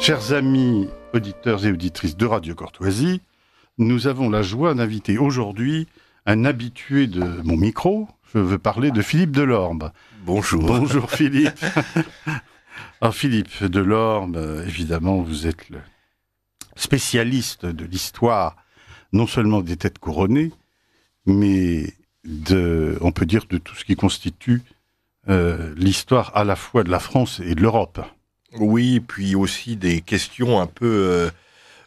Chers amis auditeurs et auditrices de Radio Courtoisie, nous avons la joie d'inviter aujourd'hui un habitué de mon micro. Je veux parler de Philippe Delorme. Bonjour. Bonjour Philippe. Alors Philippe Delorme, évidemment, vous êtes le spécialiste de l'histoire, non seulement des têtes couronnées, mais de, on peut dire de tout ce qui constitue euh, l'histoire à la fois de la France et de l'Europe. Oui, puis aussi des questions un peu euh,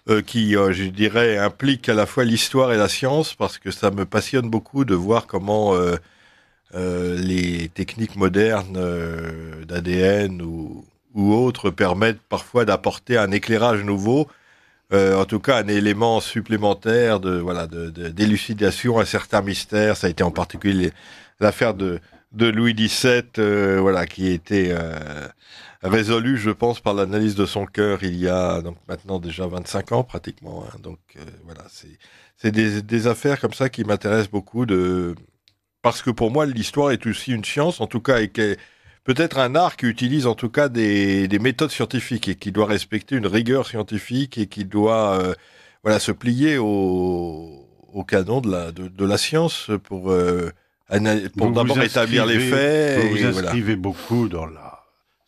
euh, qui, euh, je dirais, impliquent à la fois l'histoire et la science, parce que ça me passionne beaucoup de voir comment les techniques modernes d'ADN ou, autres permettent parfois d'apporter un éclairage nouveau, en tout cas un élément supplémentaire de voilà d'élucidation à certains mystères. Ça a été en particulier l'affaire de, de Louis XVII, voilà, qui était résolu, je pense, par l'analyse de son cœur il y a donc maintenant déjà 25 ans pratiquement. Hein. Donc euh, voilà, c'est des, des, affaires comme ça qui m'intéressent beaucoup de parce que pour moi l'histoire est aussi une science, en tout cas, et peut-être un art qui utilise en tout cas des, des, méthodes scientifiques et qui doit respecter une rigueur scientifique et qui doit euh, voilà se plier au, au canon de la de, la science pour euh, pour d'abord établir les faits. Vous, inscrivez beaucoup dans l'art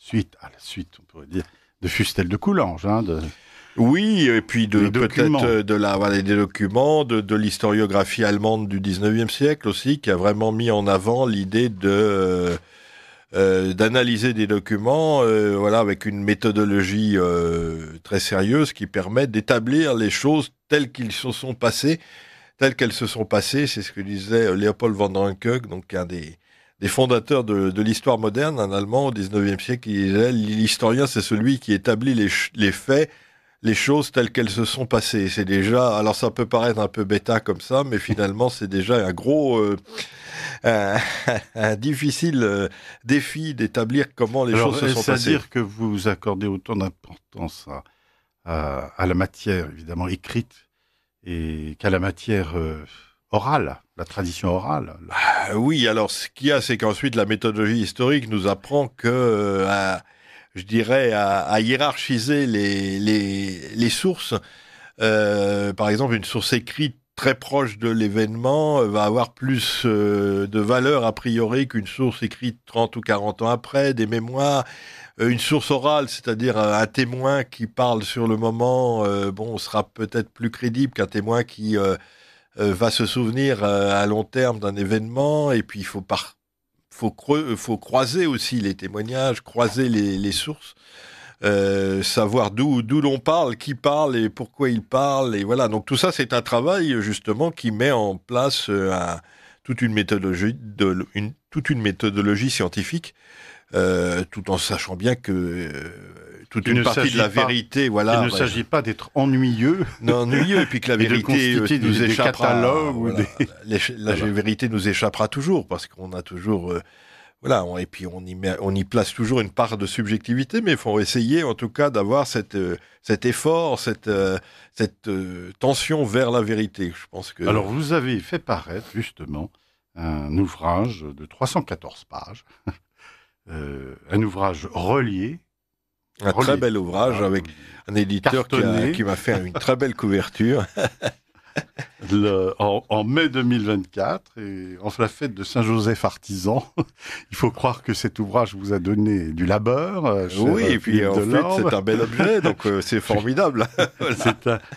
suite à la suite, on pourrait dire, de Fustel de Coulanges. Hein, oui, et puis de peut-être euh, de la des documents, de, l'historiographie allemande du 19e siècle aussi, qui a vraiment mis en avant l'idée de euh, euh, d'analyser des documents, voilà, avec une méthodologie très sérieuse qui permet d'établir les choses telles qu'elles se sont passées, telles qu'elles se sont passées. C'est ce que disait Léopold van Ranke, donc un des des fondateurs de, l'histoire moderne, un Allemand au 19e siècle, qui disait l'historien, c'est celui qui établit les, faits, les choses telles qu'elles se sont passées. C'est déjà, alors ça peut paraître un peu bêta comme ça, mais finalement, c'est déjà un gros, euh, un, difficile euh, défi d'établir comment les choses se sont passées. C'est-à-dire que vous accordez autant d'importance à, la matière, évidemment, écrite, et qu'à la matière euh, orale la tradition orale. Euh, oui, alors ce qu'il y a, c'est qu'ensuite la méthodologie historique nous apprend que, euh, je dirais, à, hiérarchiser les, sources. Euh, par exemple, une source écrite très proche de l'événement va avoir plus de valeur a priori qu'une source écrite 30 ou 40 ans après, des mémoires, une source orale, c'est-à-dire un témoin qui parle sur le moment, bon, sera peut-être plus crédible qu'un témoin qui euh, va se souvenir euh, à long terme d'un événement, et puis il faut, par... faut, euh, faut croiser aussi les témoignages, croiser les, sources. savoir d'où d'où l'on parle, qui parle et pourquoi il parle et voilà. Donc tout ça c'est un travail justement qui met en place toute une méthodologie de, une, toute une méthodologie scientifique tout en sachant bien que toute une partie de la vérité. Voilà. Il ne bah, s'agit pas d'être ennuyeux. Non, ennuyeux, et puis que la vérité euh, nous des, échappera. La, vérité nous échappera toujours, parce qu'on a toujours. Euh, voilà, et puis on y, on y place toujours une part de subjectivité, mais il faut essayer en tout cas d'avoir cette, euh, cet effort, cette, cette tension vers la vérité. Je pense que... Alors vous avez fait paraître justement un ouvrage de 314 pages, un ouvrage relié un très bel ouvrage ah, avec un éditeur qui m'a fait une très belle couverture. en, mai 2024, et en la fête de Saint-Joseph Artisan, il faut croire que cet ouvrage vous a donné du labeur. Euh, oui, et puis en fait, c'est un bel objet, donc euh, c'est formidable.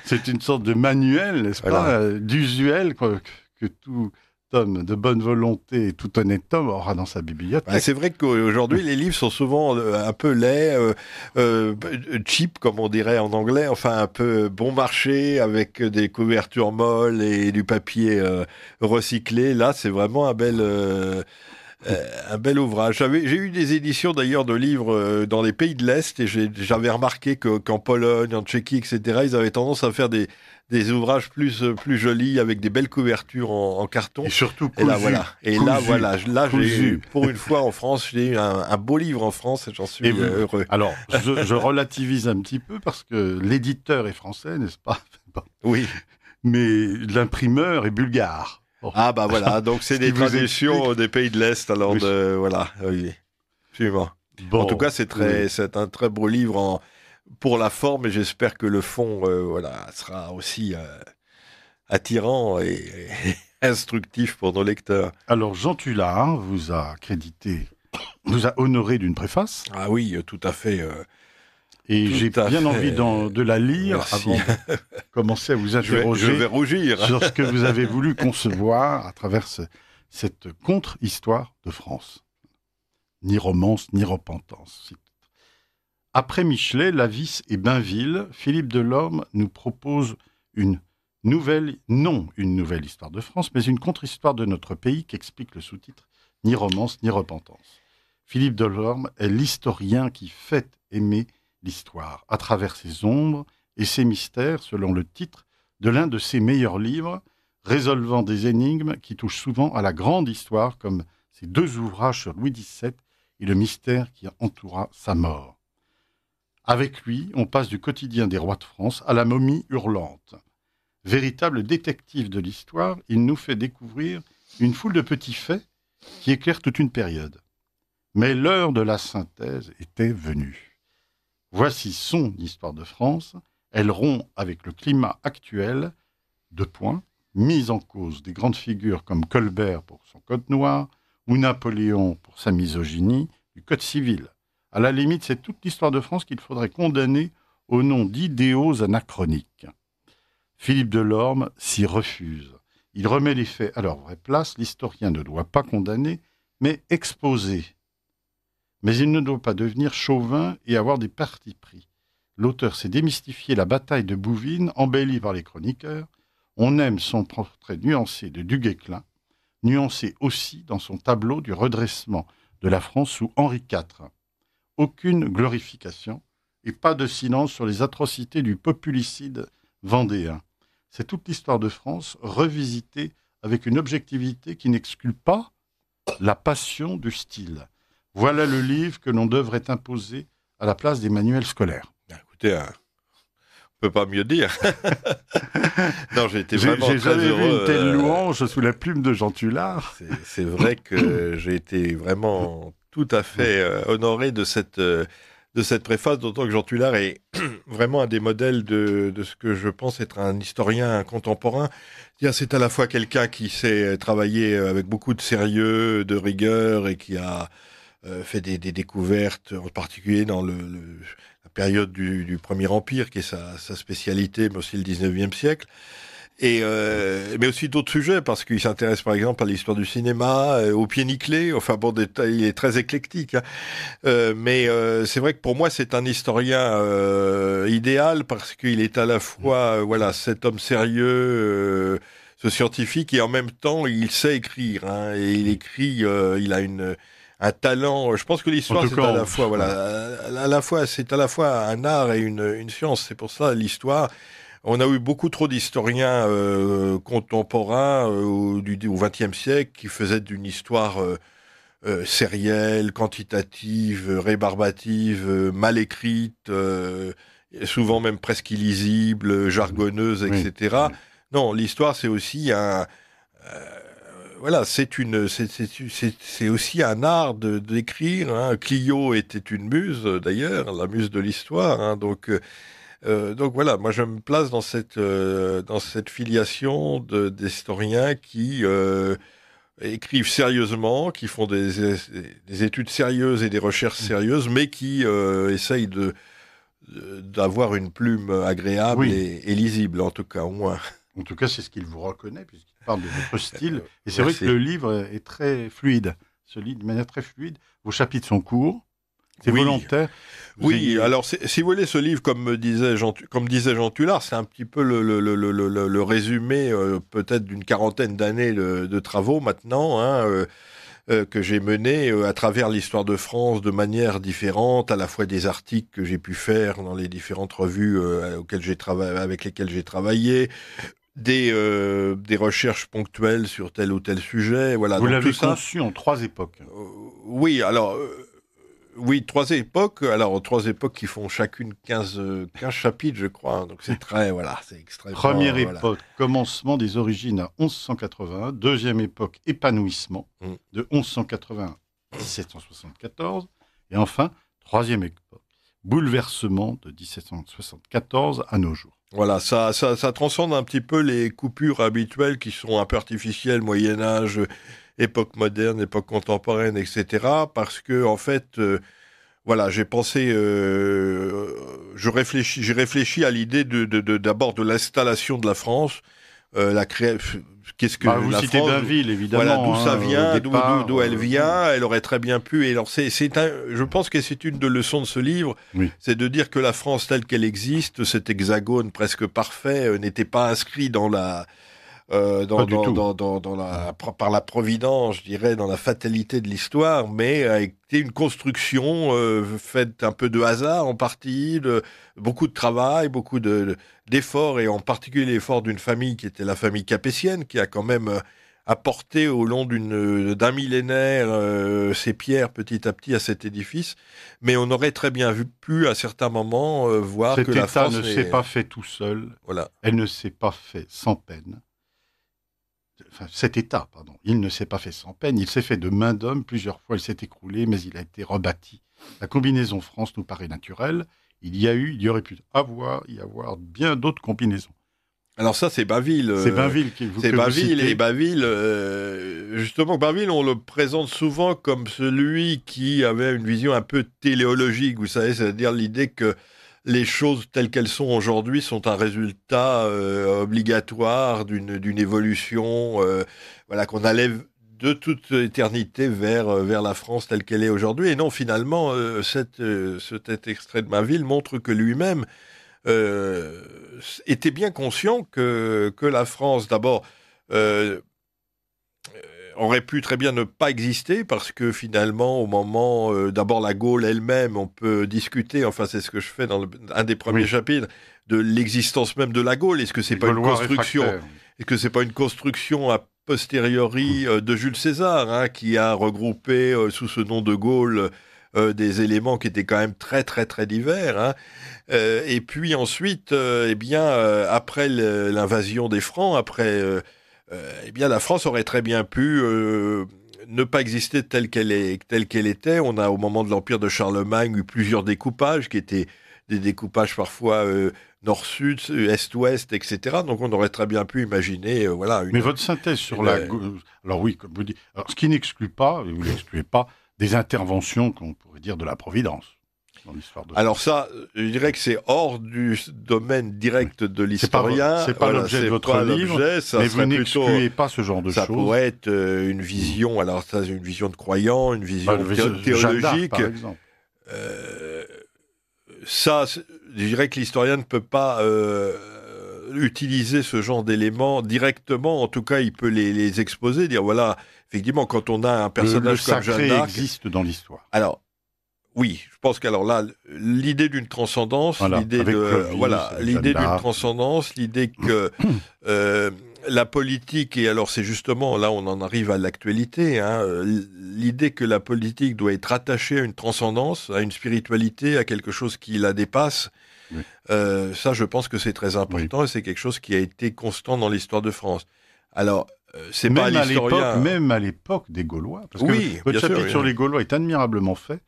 c'est une sorte de manuel, n'est-ce pas, euh, d'usuel que, que tout de bonne volonté tout honnête homme aura dans sa bibliothèque. et c'est vrai qu'aujourd'hui, les livres sont souvent euh, un peu laids, euh, euh, cheap, comme on dirait en anglais, enfin un peu bon marché, avec des couvertures molles et du papier recyclé. Là, c'est vraiment un bel euh, un bel ouvrage. J'ai eu des éditions d'ailleurs de livres euh, dans les pays de l'Est et j'avais remarqué qu'en Pologne, en Tchéquie, etc., ils avaient tendance à faire des, ouvrages plus, euh, plus jolis avec des belles couvertures en, carton. Et surtout cousu, Et là, voilà. Et là, voilà. Là, j'ai pour une fois en France, j'ai eu un, beau livre en France et j'en suis heureux. Alors, je, relativise un petit peu parce que l'éditeur est français, n'est-ce pas Oui. Mais l'imprimeur est bulgare. Ah bah voilà, donc c'est des traditions des pays de l'Est, alors de, voilà, oui, En tout cas, c'est très, c'est un très beau livre pour la forme, et j'espère que le fond, euh, voilà, sera aussi euh, attirant et, instructif pour nos lecteurs. Alors Jean Tullard vous a crédité, vous a honoré d'une préface. Ah oui, euh, tout à fait et j'ai bien envie de la lire avant de commencer à vous interroger sur ce que vous avez voulu concevoir à travers cette contre-histoire de France. Ni romance, ni repentance. Après Michelet, Lavis et Bainville, Philippe Delorme nous propose une nouvelle, non une nouvelle histoire de France, mais une contre-histoire de notre pays qui explique le sous-titre Ni romance, ni repentance. Philippe Delorme est l'historien qui fait aimer l'histoire, à travers ses ombres et ses mystères, selon le titre de l'un de ses meilleurs livres, résolvant des énigmes qui touchent souvent à la grande histoire, comme ses deux ouvrages sur Louis XVII et le mystère qui entoura sa mort. Avec lui, on passe du quotidien des rois de France à la momie hurlante. Véritable détective de l'histoire, il nous fait découvrir une foule de petits faits qui éclairent toute une période. Mais l'heure de la synthèse était venue. Voici son histoire de France. Elle rompt avec le climat actuel, de points, mise en cause des grandes figures comme Colbert pour son code noir ou Napoléon pour sa misogynie du code civil. À la limite, c'est toute l'histoire de France qu'il faudrait condamner au nom d'idéaux anachroniques. Philippe Delorme s'y refuse. Il remet les faits à leur vraie place. L'historien ne doit pas condamner, mais exposer mais il ne doit pas devenir chauvin et avoir des partis pris. L'auteur s'est démystifié la bataille de Bouvines, embellie par les chroniqueurs. On aime son portrait nuancé de Duguay-Clin, nuancé aussi dans son tableau du redressement de la France sous Henri IV. Aucune glorification et pas de silence sur les atrocités du populicide vendéen. C'est toute l'histoire de France revisitée avec une objectivité qui n'exclut pas la passion du style. Voilà le livre que l'on devrait imposer à la place des manuels scolaires. Bah, écoutez, hein, on ne peut pas mieux dire. non, j'ai été jamais Vu une telle euh, louange sous la plume de Jean Tullard. C'est vrai que j'ai été vraiment tout à fait euh, honoré de cette euh, de cette préface, d'autant que Jean Tullard est vraiment un des modèles de, de, ce que je pense être un historien contemporain. C'est à la fois quelqu'un qui s'est travaillé avec beaucoup de sérieux, de rigueur, et qui a euh, fait des, découvertes, en particulier dans le, la période du, Premier Empire, qui est sa, spécialité, mais aussi le 19e siècle. Et euh, mais aussi d'autres sujets parce qu'il s'intéresse par exemple à l'histoire du cinéma, euh, au pied nickelé. Enfin bon, il est très éclectique. Hein. mais c'est vrai que pour moi c'est un historien idéal parce qu'il est à la fois voilà cet homme sérieux, ce scientifique et en même temps il sait écrire. Hein. et il écrit, il a une un talent. Euh, je pense que l'histoire, c'est à la fois, voilà, à la fois, c'est à la fois un art et une, une science. C'est pour ça l'histoire. On a eu beaucoup trop d'historiens euh, contemporains euh, au, du, au XXe siècle qui faisaient d'une histoire euh, euh sérielle, quantitative, rébarbative, mal écrite, souvent même presque illisible, jargonneuse, etc. Non, l'histoire, c'est aussi un voilà, c'est une, c'est aussi un art d'écrire. Hein. Clio était une muse d'ailleurs, la muse de l'histoire. Hein. donc, euh, euh, donc voilà, moi je me place dans cette euh, dans cette filiation d'historiens qui écrivent sérieusement, qui font des, études sérieuses et des recherches sérieuses, mais qui essayent de d'avoir une plume agréable et, lisible, en tout cas au moins. En tout cas, c'est ce qu'il vous reconnaît, puisqu'il de votre style. Euh, Et c'est vrai que le livre est très fluide, Ce livre de manière très fluide. Vos chapitres sont courts, c'est volontaire. oui, alors si vous voulez, ce livre, comme euh, disait Jean, comme disait Jean Tullard, c'est un petit peu le, le, le, le résumé euh, peut-être d'une quarantaine d'années de, travaux maintenant. Hein, que j'ai mené à travers l'histoire de France de manière différente, à la fois des articles que j'ai pu faire dans les différentes revues auxquelles j'ai avec lesquelles j'ai travaillé, des, euh, des recherches ponctuelles sur tel ou tel sujet. Voilà. Vous l'avez conçu en trois époques. Euh, oui, alors, euh, oui, trois époques. Alors, trois époques qui font chacune 15, 15 chapitres, je crois. Hein, donc, c'est très, voilà, c'est extrêmement. Première époque, commencement des origines à 1180. Deuxième époque, épanouissement mm. de 1180 à 1774. Et enfin, troisième époque, bouleversement de 1774 à nos jours. Voilà, ça, ça, transcende un petit peu les coupures habituelles qui sont un peu artificielles, Moyen Âge, époque moderne, époque contemporaine, etc. Parce que en fait, euh, voilà, j'ai pensé, euh, je réfléchis, j'ai réfléchi à l'idée de, d'abord de, l'installation de la France, euh, la création ce que bah, vous citez France, évidemment. Voilà, d'où hein, ça vient, d'où euh, elle vient. Elle aurait très bien pu. Et alors, c'est, je pense que c'est une de leçons de ce livre, c'est de dire que la France telle qu'elle existe, cet hexagone presque parfait, euh, n'était pas inscrit dans la euh, par la providence, je dirais, dans la fatalité de l'histoire, mais a été une construction faite un peu de hasard en partie, beaucoup de travail, beaucoup de, d'efforts, et en particulier l'effort d'une famille qui était la famille capétienne, qui a quand même euh, apporté au long euh, d'un millénaire euh, ses pierres petit à petit à cet édifice. Mais on aurait très bien vu, pu, à certains moments, voir que la France... ne s'est pas fait tout seul. Voilà. Elle ne s'est pas fait sans peine. cet État, pardon, il ne s'est pas fait sans peine, il s'est fait de main d'homme plusieurs fois, il s'est écroulé, mais il a été rebâti. La combinaison France nous paraît naturelle, il y a eu, il y aurait pu avoir, y avoir bien d'autres combinaisons. Alors ça, c'est Baville. C'est euh, Baville qui vous C'est Baville et Baville, euh, justement, Baville, on le présente souvent comme celui qui avait une vision un peu téléologique, vous savez, c'est-à-dire l'idée que les choses telles qu'elles sont aujourd'hui sont un résultat euh, obligatoire d'une évolution, voilà, qu'on allait de toute éternité vers, euh, vers la France telle qu'elle est aujourd'hui. Et non, finalement, euh, cette, euh, cet extrait de ma ville montre que lui-même était bien conscient que, que la France, d'abord, aurait pu très bien ne pas exister parce que finalement, au moment, d'abord la Gaule elle-même, on peut discuter, enfin c'est ce que je fais dans un des premiers chapitres, de l'existence même de la Gaule. Est-ce que c'est pas une construction et que c'est pas une construction a posteriori euh, de Jules César, hein, qui a regroupé euh, sous ce nom de Gaulle euh, des éléments qui étaient quand même très très très divers. Hein. et puis ensuite, eh bien, après l'invasion des Francs, après, eh bien, la France aurait très bien pu ne pas exister telle qu'elle est, telle qu'elle était. On a au moment de l'empire de Charlemagne eu plusieurs découpages qui étaient des découpages parfois euh, nord-sud, est-ouest, etc. Donc on aurait très bien pu imaginer, euh, voilà. Une, Mais votre synthèse sur la, euh, alors oui, comme vous dites, ce qui n'exclut pas, et vous n'excluez pas, des interventions qu'on pourrait dire de la providence. Dans de... Alors ça, je dirais que c'est hors du domaine direct de l'historien. C'est pas, pas l'objet de votre livre, mais vous n'excluez pas ce genre de choses. Ça pourrait être une vision, alors ça, c'est une vision de croyant, une vision bah, théologique. Par exemple ça, je dirais que l'historien ne peut pas euh, utiliser ce genre d'éléments directement. En tout cas, il peut les, exposer, dire voilà, effectivement, quand on a un personnage comme Jeanne d'Arc, existe dans l'histoire. Alors. Oui, je pense qu'alors là, l'idée d'une transcendance, l'idée voilà, l'idée d'une transcendance, l'idée que euh, la politique, et alors c'est justement là on en arrive à l'actualité, hein, l'idée que la politique doit être attachée à une transcendance, à une spiritualité, à quelque chose qui la dépasse, euh, ça je pense que c'est très important et c'est quelque chose qui a été constant dans l'histoire de France. Alors, euh, c'est Même à l'époque des Gaulois, parce oui, que votre chapitre sur les Gaulois est admirablement fait,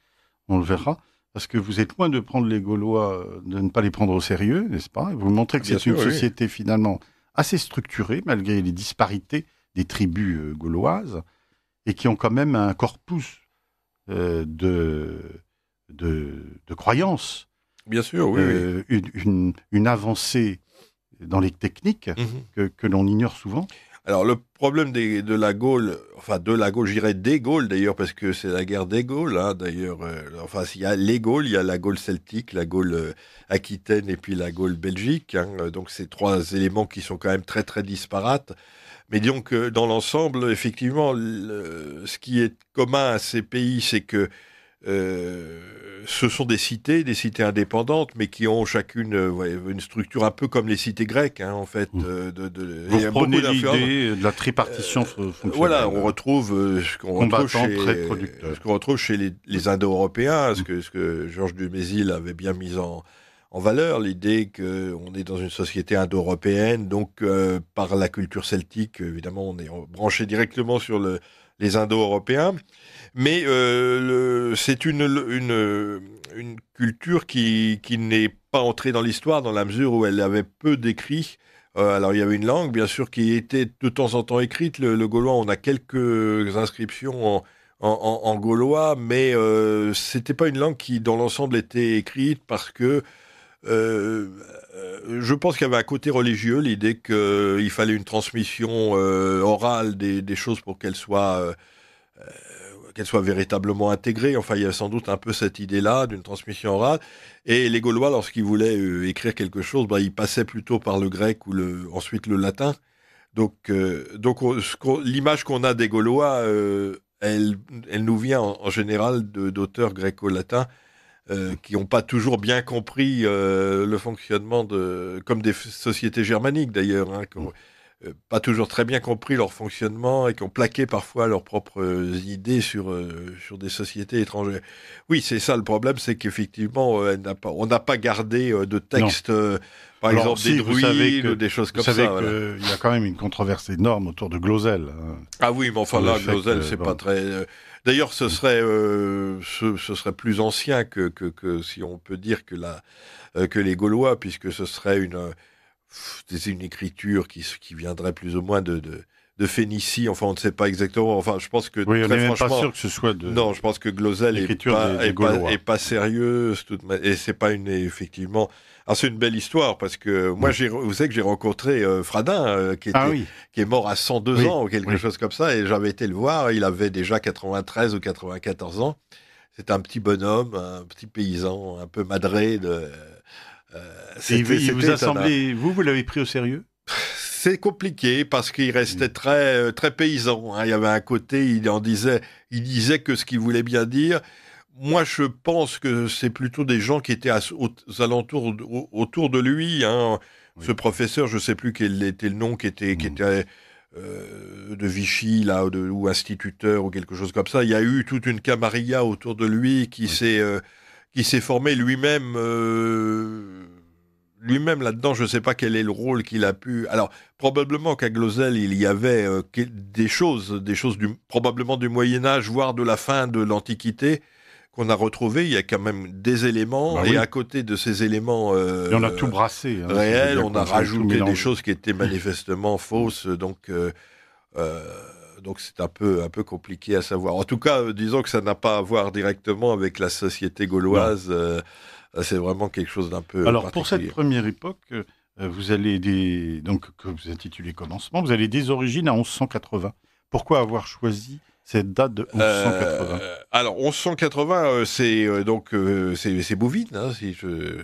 on le verra parce que vous êtes loin de prendre les Gaulois, euh, de ne pas les prendre au sérieux, n'est-ce pas Vous montrez que ah, c'est une société finalement assez structurés, malgré les disparités des tribus euh, gauloises, et qui ont quand même un corpus euh, de, de, croyances. Bien sûr, oui. Euh, une, avancée dans les techniques mhm. que, que l'on ignore souvent. Alors le problème de la Gaule, enfin de la Gaule, j'irais des Gaules d'ailleurs, parce que c'est la guerre des Gaules, hein, d'ailleurs. Euh, enfin, il y a les Gaules, il y a la Gaule celtique, la Gaule euh, aquitaine et puis la Gaule belgique. Hein, euh, donc ces trois éléments qui sont quand même très très disparates. Mais donc dans l'ensemble, effectivement, ce qui est commun à ces pays, c'est que euh, ce sont des cités, des cités indépendantes, mais qui ont chacune euh, une structure un peu comme les cités grecques, hein, en fait. Mmh. Euh, de, Vous l'idée de la tripartition Voilà, on retrouve ce qu'on retrouve chez, les, Indo-Européens, ce mmh. que, ce que Georges Dumézil avait bien mis en, valeur l'idée qu'on est dans une société indo-européenne, donc par la culture celtique, évidemment, on est branché directement sur les Indo-Européens mais euh, c'est une, une, culture qui, n'est pas entrée dans l'histoire dans la mesure où elle avait peu d'écrits. Euh, alors il y avait une langue, bien sûr, qui était de temps en temps écrite. Le, gaulois, on a quelques inscriptions en, gaulois, mais euh, c'était pas une langue qui, dans l'ensemble, était écrite parce que euh, je pense qu'il y avait un côté religieux, l'idée qu'il fallait une transmission orale des, des, choses pour qu'elles soient qu'elle soit véritablement intégrée. Enfin, il y a sans doute un peu cette idée-là d'une transmission orale. Et les Gaulois, lorsqu'ils voulaient euh, écrire quelque chose, bah, ils passaient plutôt par le grec ou ensuite le latin. Donc, euh, donc l'image qu'on a des Gaulois, euh, elle, nous vient en, général d'auteurs gréco-latins qui n'ont pas toujours bien compris le fonctionnement comme des sociétés germaniques d'ailleurs. Hein, euh, pas toujours très bien compris leur fonctionnement et qui ont plaqué parfois leurs propres idées sur, euh, sur des sociétés étrangères. Oui, c'est ça le problème, c'est qu'effectivement, euh, on n'a pas gardé de texte, par exemple des druides des choses comme vous savez qu'il Il y a quand même une controverse énorme autour de Glosel. Hein. ah oui, mais enfin là, Glosel, c'est pas très. D'ailleurs, ce serait, ce, serait plus ancien que, que, que, si on peut dire que, la, que les Gaulois, puisque ce serait une, c'est une écriture qui, qui viendrait plus ou moins de, de, de Phénicie. Enfin, on ne sait pas exactement. Enfin, je pense que. Oui, on n'est pas sûr que ce soit de. Non, je pense que Glosel n'est pas, est pas, sérieuse. Toute Et c'est pas une. Effectivement. Alors, ah, c'est une belle histoire parce que moi, vous savez que j'ai rencontré euh, Fradin, euh, qui, ah qui est mort à 102 ans ou quelque chose comme ça, et j'avais été le voir. Il avait déjà 93 ou 94 ans. C'est un petit bonhomme, un petit paysan, un peu madré de euh, il, vous a vous, vous l'avez pris au sérieux c'est compliqué parce qu'il restait mm. très euh, très paysan. Hein. Il y avait un côté, il en disait, il disait que ce qu'il voulait bien dire. Moi, je pense que c'est plutôt des gens qui étaient à, alentours, autour de lui. Hein. Ce professeur, je ne sais plus quel était le nom, qui était, qui mm. était euh, de Vichy là, ou, instituteur ou quelque chose comme ça. Il y a eu toute une camarilla autour de lui qui s'est qui s'est formé lui-même euh, lui-même là-dedans. Je ne sais pas quel est le rôle qu'il a pu. Alors probablement qu'à Glosel il y avait euh, des choses, des choses probablement du Moyen Âge, voire de la fin de l'Antiquité qu'on a retrouvé, il y a quand même des éléments, bah et à côté de ces éléments euh, on a tout brassé, hein, réels, on a rajouté des choses qui étaient manifestement fausses, donc donc c'est un peu, un peu compliqué à savoir. En tout cas, euh, disons que ça n'a pas à voir directement avec la société gauloise. Euh, euh, c'est vraiment quelque chose d'un peu. Alors pour cette première époque, vous allez des donc que vous intitulez Commencement, vous allez des origines à 1180. Pourquoi avoir choisi cette date de 1180 Alors 1180, c'est donc c'est Bouvine, hein, si je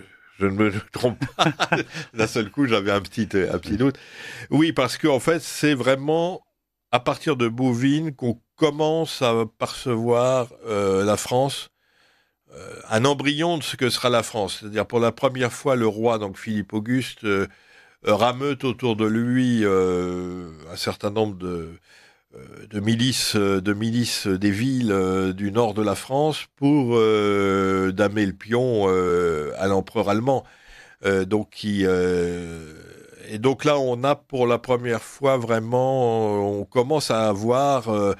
ne me trompe pas. D'un seul coup, j'avais un petit, un petit doute. Oui, parce qu'en fait, c'est vraiment à partir de Bouvines qu'on commence à percevoir euh, la France, euh, un embryon de ce que sera la France. C'est-à-dire pour la première fois, le roi, donc Philippe Auguste, euh, rameute autour de lui un certain nombre de, de, milices, de milices des villes du nord de la France pour damer le pion à l'empereur allemand. donc qui et donc là, on a pour la première fois vraiment, euh, on commence à avoir euh,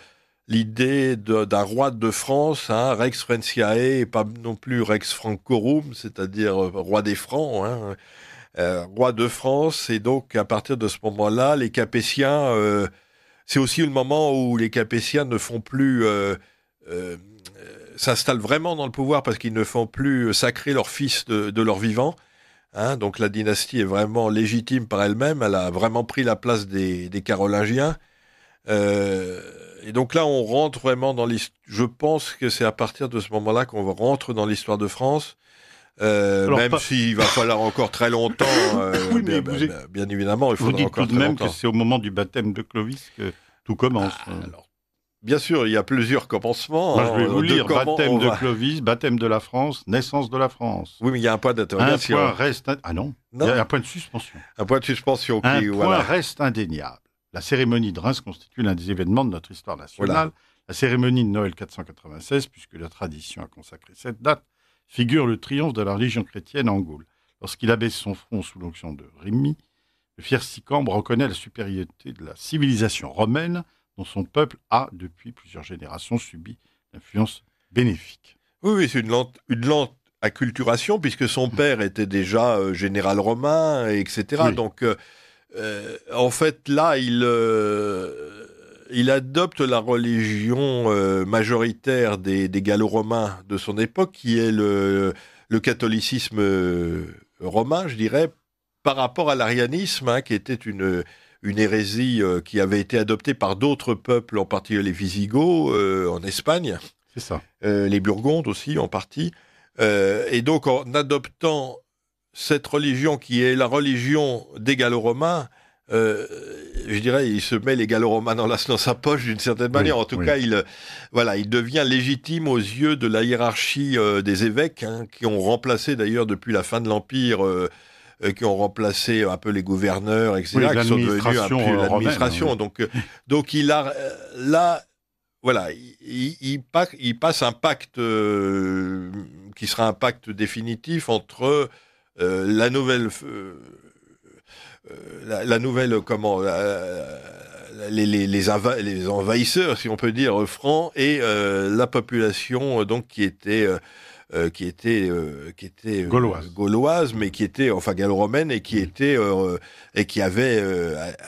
l'idée d'un roi de France, hein, Rex Franciae, et pas non plus Rex Francorum, c'est-à-dire euh, roi des Francs, hein, roi de France. Et donc, à partir de ce moment-là, les Capétiens, c'est aussi le moment où les Capétiens ne font plus s'installent vraiment dans le pouvoir parce qu'ils ne font plus sacrer leur fils de, de leur vivant. Hein. donc la dynastie est vraiment légitime par elle-même, elle a vraiment pris la place des, Carolingiens. Euh, et donc là, on rentre vraiment dans l'histoire. Je pense que c'est à partir de ce moment-là qu'on rentre dans l'histoire de France. Euh, même s'il va falloir encore très longtemps, euh, bah, bah, bien, évidemment, il faudra vous dites tout de même que c'est au moment du baptême de Clovis que tout commence. Ah, hein. alors, Bien sûr, il y a plusieurs commencements. je vais hein, vous lire baptême de Clovis, baptême de la France, naissance de la France. Oui, mais il y a un point d'interrogation. reste. Ah non, il y a un point de suspension. Un point de suspension Un point reste indéniable. La cérémonie de Reims constitue l'un des événements de notre histoire nationale. La cérémonie de Noël 496, puisque la tradition a consacré cette date, figure le triomphe de la religion chrétienne en Gaule. Lorsqu'il abaisse son front sous l'onction de Rémi, le fier Sicambre reconnaît la supériorité de la civilisation romaine dont son peuple a, depuis plusieurs générations, subi l'influence bénéfique. Oui, c'est une lente, acculturation, puisque son hmm. père était déjà euh, général romain, etc. Donc, euh, euh, en fait, là, il, adopte la religion majoritaire des, gallo-romains de son époque, qui est le, catholicisme romain, je dirais, par rapport à l'arianisme, hein, qui était une, une hérésie euh, qui avait été adoptée par d'autres peuples, en particulier les Visigoths euh, en Espagne. C'est ça. Euh, les Burgondes aussi, en partie. et donc, en adoptant cette religion qui est la religion des Gallo-Romains, je dirais, il se met les gallo-romains dans, dans, sa poche d'une certaine manière. en tout cas, il, voilà, il devient légitime aux yeux de la hiérarchie des évêques, hein, qui ont remplacé d'ailleurs depuis la fin de l'Empire. Euh, qui ont remplacé un peu les gouverneurs, etc., qui sont devenus un l'administration. Euh, donc, euh, donc il a là, voilà, il, passe un pacte qui sera un pacte définitif entre la nouvelle. La, nouvelle comment les, envahisseurs si on peut dire francs et la population donc qui était euh, qui était euh, qui était euh, gauloise. gauloise. mais qui était enfin gallo-romaine et qui mm-hmm. était et qui avait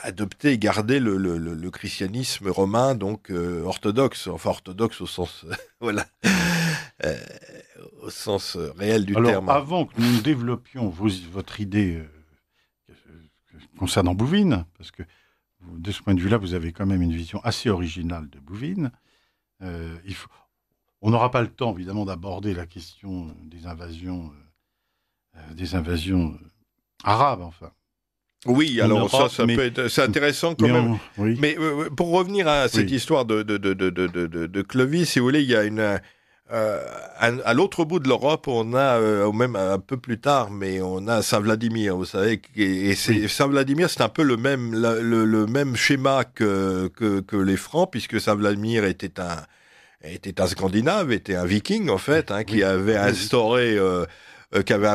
adopté et gardé le, christianisme romain donc orthodoxe, enfin orthodoxe au sens voilà au sens réel du Alors, Avant que nous développions votre idée concernant Bouvines, parce que de ce point de vue-là, vous avez quand même une vision assez originale de Bouvines. il faut, on n'aura pas le temps, évidemment, d'aborder la question des invasions, euh, euh, des invasions euh, arabes, enfin. Oui, alors ça, ça peut être c'est intéressant quand même. Mais pour revenir à cette histoire de de, Clovis, si vous voulez, il y a une à, l'autre bout de l'Europe, on a, même un peu plus tard, mais on a Saint-Vladimir, vous savez, et, Saint-Vladimir, c'est un peu le même, le, même schéma que, que les Francs, puisque Saint-Vladimir était un, était un Scandinave, était un Viking en fait, hein, qui avait instauré, euh, euh, qui avait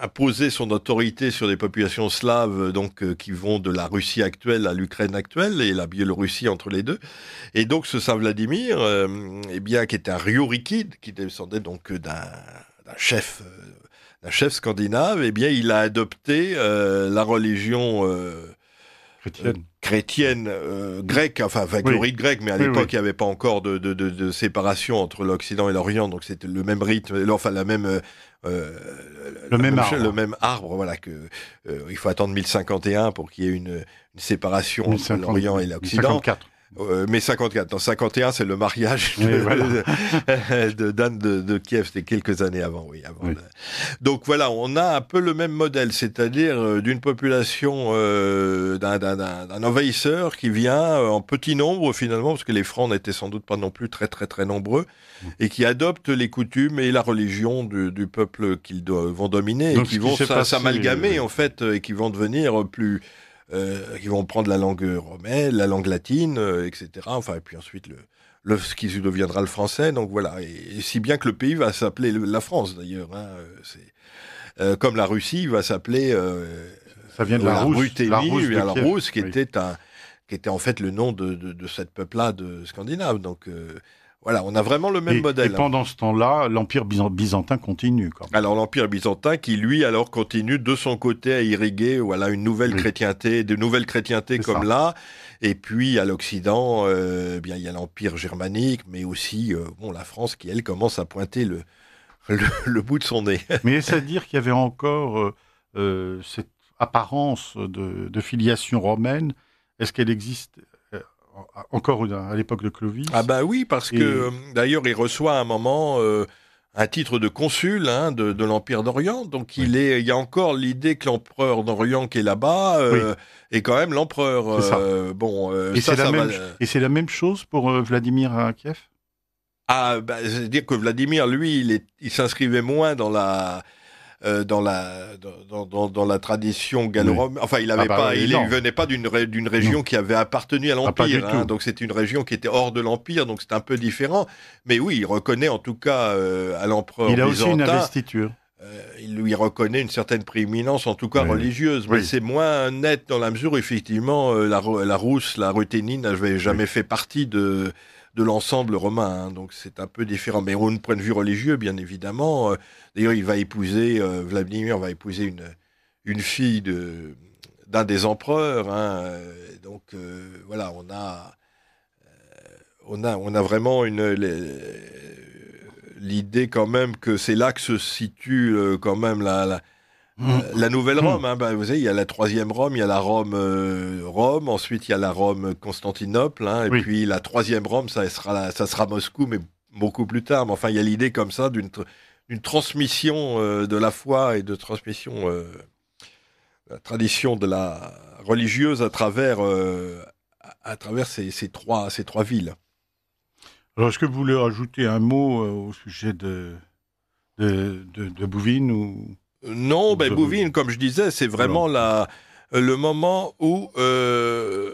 imposé son autorité sur des populations slaves, euh, donc qui vont de la Russie actuelle à l'Ukraine actuelle et la Biélorussie entre les deux. Et donc ce Saint Vladimir, eh bien, qui était un Rurikide, qui descendait donc d'un chef. d'un chef scandinave, eh bien, il a adopté la religion euh, chrétienne, euh, grecque, enfin, avec le rite grec, mais à l'époque, il n'y avait pas encore de, de, séparation entre l'Occident et l'Orient, donc c'était le même rythme, enfin, la même. Euh, le, même arbre. voilà que il faut attendre 1051 pour qu'il y ait une, séparation entre l'Orient et l'Occident. Euh, mais 54. Dans 51, c'est le mariage de, de, Dan de, de, Kiev. C'était quelques années avant, oui. Avant Donc voilà, on a un peu le même modèle, c'est-à-dire euh, d'une population, euh, d'un envahisseur qui vient euh, en petit nombre finalement, parce que les Francs n'étaient sans doute pas non plus très très très nombreux, mm. et qui adoptent les coutumes et la religion du, du peuple qu'ils vont dominer, et qui vont s'amalgamer en fait, et qui vont devenir plus euh, qui vont prendre la langue romaine, la langue latine, euh, etc. Enfin, et puis ensuite le, le, ce qui deviendra le français. Donc voilà, et, si bien que le pays va s'appeler la France d'ailleurs. Hein, euh, euh, comme la Russie va s'appeler. Euh, Ça vient de la, Russe. la Rousse, qui était un, qui était en fait le nom de, de, de cette de scandinave. Donc voilà, on a vraiment le même modèle. Et hein. pendant ce temps-là, l'Empire byzantin continue. Alors l'Empire byzantin qui, lui, alors continue de son côté à irriguer voilà, une nouvelle chrétienté, de nouvelles chrétientés comme là. Et puis à l'Occident, euh, eh bien il y a l'Empire germanique, mais aussi euh, bon, la France qui, elle, commence à pointer le, bout de son nez. mais est-ce à dire qu'il y avait encore euh, cette apparence de filiation romaine Est-ce qu'elle existe encore à l'époque de Clovis. Ah bah oui, parce que euh, d'ailleurs il reçoit à un moment euh, un titre de consul hein, de, l'Empire d'Orient, donc il, y a encore l'idée que l'empereur d'Orient qui est là-bas euh, est quand même l'empereur. bon, et c'est la, même chose pour Vladimir à Kiev ah, bah, c'est-à-dire que Vladimir, lui, il s'inscrivait moins dans la, euh, dans, la, dans, dans, la tradition gallo-romaine. Enfin, il ah avait bah, pas, il, venait pas d'une d'une région qui avait appartenu à ah, l'empire. Hein. donc c'est une région qui était hors de l'empire, donc c'est un peu différent. Mais oui, il reconnaît en tout cas euh, à l'empereur. Il a aussi une investiture. Euh, il lui reconnaît une certaine prééminence, en tout cas religieuse, mais c'est moins net dans la mesure où, effectivement, la, Rousse, la Ruthénie n'avait jamais fait partie de, de l'ensemble romain. Hein, donc c'est un peu différent. Mais au point de vue religieux, bien évidemment. Euh, d'ailleurs, il va épouser, euh, Vladimir va épouser une, une fille de, d'un des empereurs. Hein, euh, donc voilà, on a, on, a, on a vraiment une, l'idée quand même que c'est là que se situe quand même la, la euh, mm. La nouvelle mm. Rome, hein, bah, vous savez, il y a la troisième Rome, il y a la Rome euh, Rome, ensuite il y a la Rome Constantinople, hein, et puis la troisième Rome, ça sera, ça sera Moscou, mais beaucoup plus tard. Mais enfin, il y a l'idée comme ça d'une transmission euh, de la foi et de transmission la tradition de la religieuse à travers, à travers ces, trois, ces trois villes. Alors, est-ce que vous voulez rajouter un mot au sujet de, de, de, de Bouvines ou... Non, ben, Bouvines, comme je disais, c'est vraiment le moment où euh,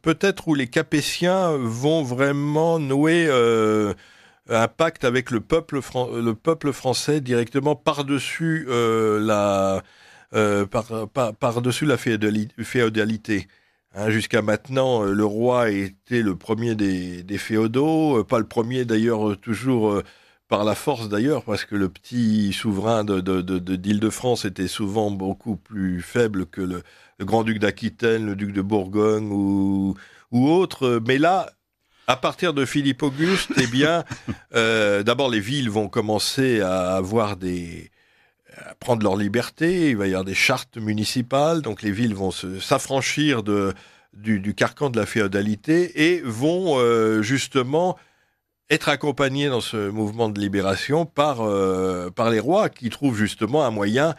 peut-être où les Capétiens vont vraiment nouer euh, un pacte avec le peuple, le peuple français directement par-dessus euh, la par, dessus la féodalité. Hein. Jusqu'à maintenant, le roi était le premier des féodaux, pas le premier d'ailleurs toujours par la force d'ailleurs, parce que le petit souverain d'Île-de-France de, était souvent beaucoup plus faible que le, grand-duc d'Aquitaine, le duc de Bourgogne ou, ou autre. Mais là, à partir de Philippe Auguste, eh bien, euh, d'abord les villes vont commencer à avoir des prendre leur liberté, il va y avoir des chartes municipales, donc les villes vont s'affranchir du, du, carcan de la féodalité et vont euh, justement être accompagné dans ce mouvement de libération par, euh, par les rois qui trouvent justement un moyen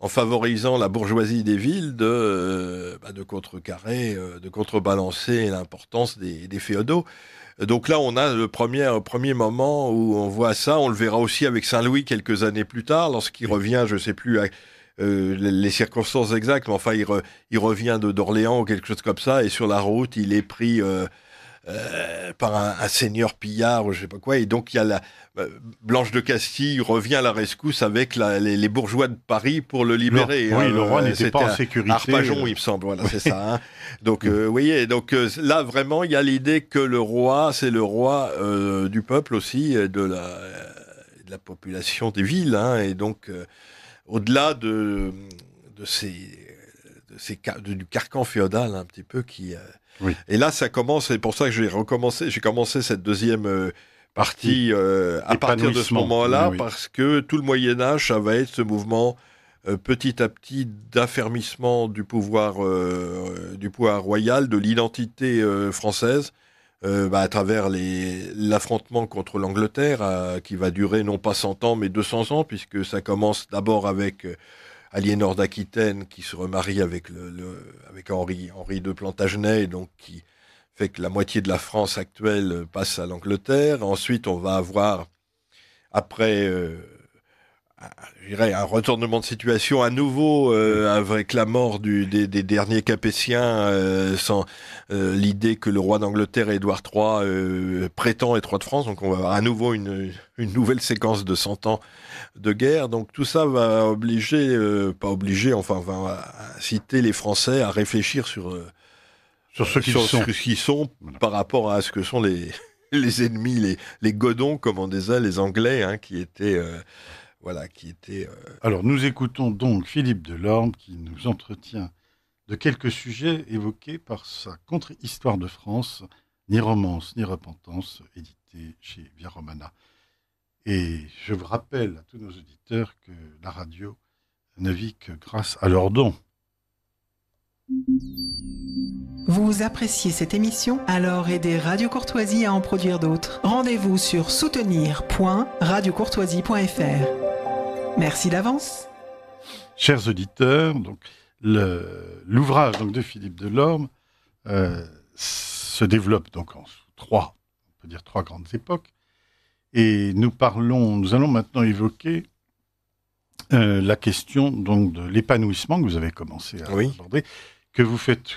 en favorisant la bourgeoisie des villes de, euh, bah, de contrecarrer, euh, de contrebalancer l'importance des, féodaux. Donc là, on a le premier, premier moment où on voit ça. On le verra aussi avec Saint-Louis quelques années plus tard, lorsqu'il revient, je ne sais plus les circonstances exactes, mais enfin, il, il revient de d'Orléans ou quelque chose comme ça, et sur la route, il est pris euh, par un, seigneur pillard ou je sais pas quoi. Et donc il y a la euh, Blanche de Castille revient à la rescousse avec les, bourgeois de Paris pour le libérer. oui, hein, le roi euh, n'était pas en sécurité. Arpajon, il me semble, voilà, c'est ça. Hein. Donc vous voyez, donc là vraiment il y a l'idée que le roi, c'est le roi du peuple aussi, de la, la population des villes, hein, et donc au-delà de, de ces, de du carcan féodal un petit peu qui, et là, ça commence, c'est pour ça que j'ai recommencé, j'ai commencé cette deuxième euh, partie euh, à partir de ce moment-là, parce que tout le Moyen Âge, ça va être ce mouvement euh, petit à petit d'affermissement du pouvoir, du pouvoir royal, de l'identité française, bah, à travers l'affrontement contre l'Angleterre, qui va durer non pas 100 ans, mais 200 ans, puisque ça commence d'abord avec Aliénor d'Aquitaine qui se remarie avec, le, avec Henri, Henri de Plantagenet, donc qui fait que la moitié de la France actuelle passe à l'Angleterre. Ensuite, on va avoir, après, euh, je un, un retournement de situation à nouveau euh, avec la mort du, des, derniers Capétiens, euh, sans l'idée que le roi d'Angleterre, Édouard III, prétend être roi de France. Donc, on va avoir à nouveau une, une nouvelle séquence de 100 ans de guerre. Donc tout ça va obliger, euh, pas obliger, enfin, va inciter les Français à réfléchir sur, euh, sur ce qu'ils sont, par rapport à ce que sont les, les ennemis, les, les godons, comme on disait, les Anglais, hein, qui étaient. Euh, voilà, qui étaient, Alors, nous écoutons donc Philippe Delorme qui nous entretient de quelques sujets évoqués par sa contre-histoire de France, ni romance, ni repentance, édité chez Via Romana. Et je vous rappelle à tous nos auditeurs que la radio ne vit que grâce à leurs dons. Vous appréciez cette émission Alors aidez Radio Courtoisie à en produire d'autres. Rendez-vous sur soutenir.radiocourtoisie.fr. Merci d'avance. Chers auditeurs, donc l'ouvrage de Philippe Delorme euh, se développe donc en trois, on peut dire trois grandes époques. Et nous parlons, nous allons maintenant évoquer euh, la question donc de l'épanouissement que vous avez commencé à aborder, que vous faites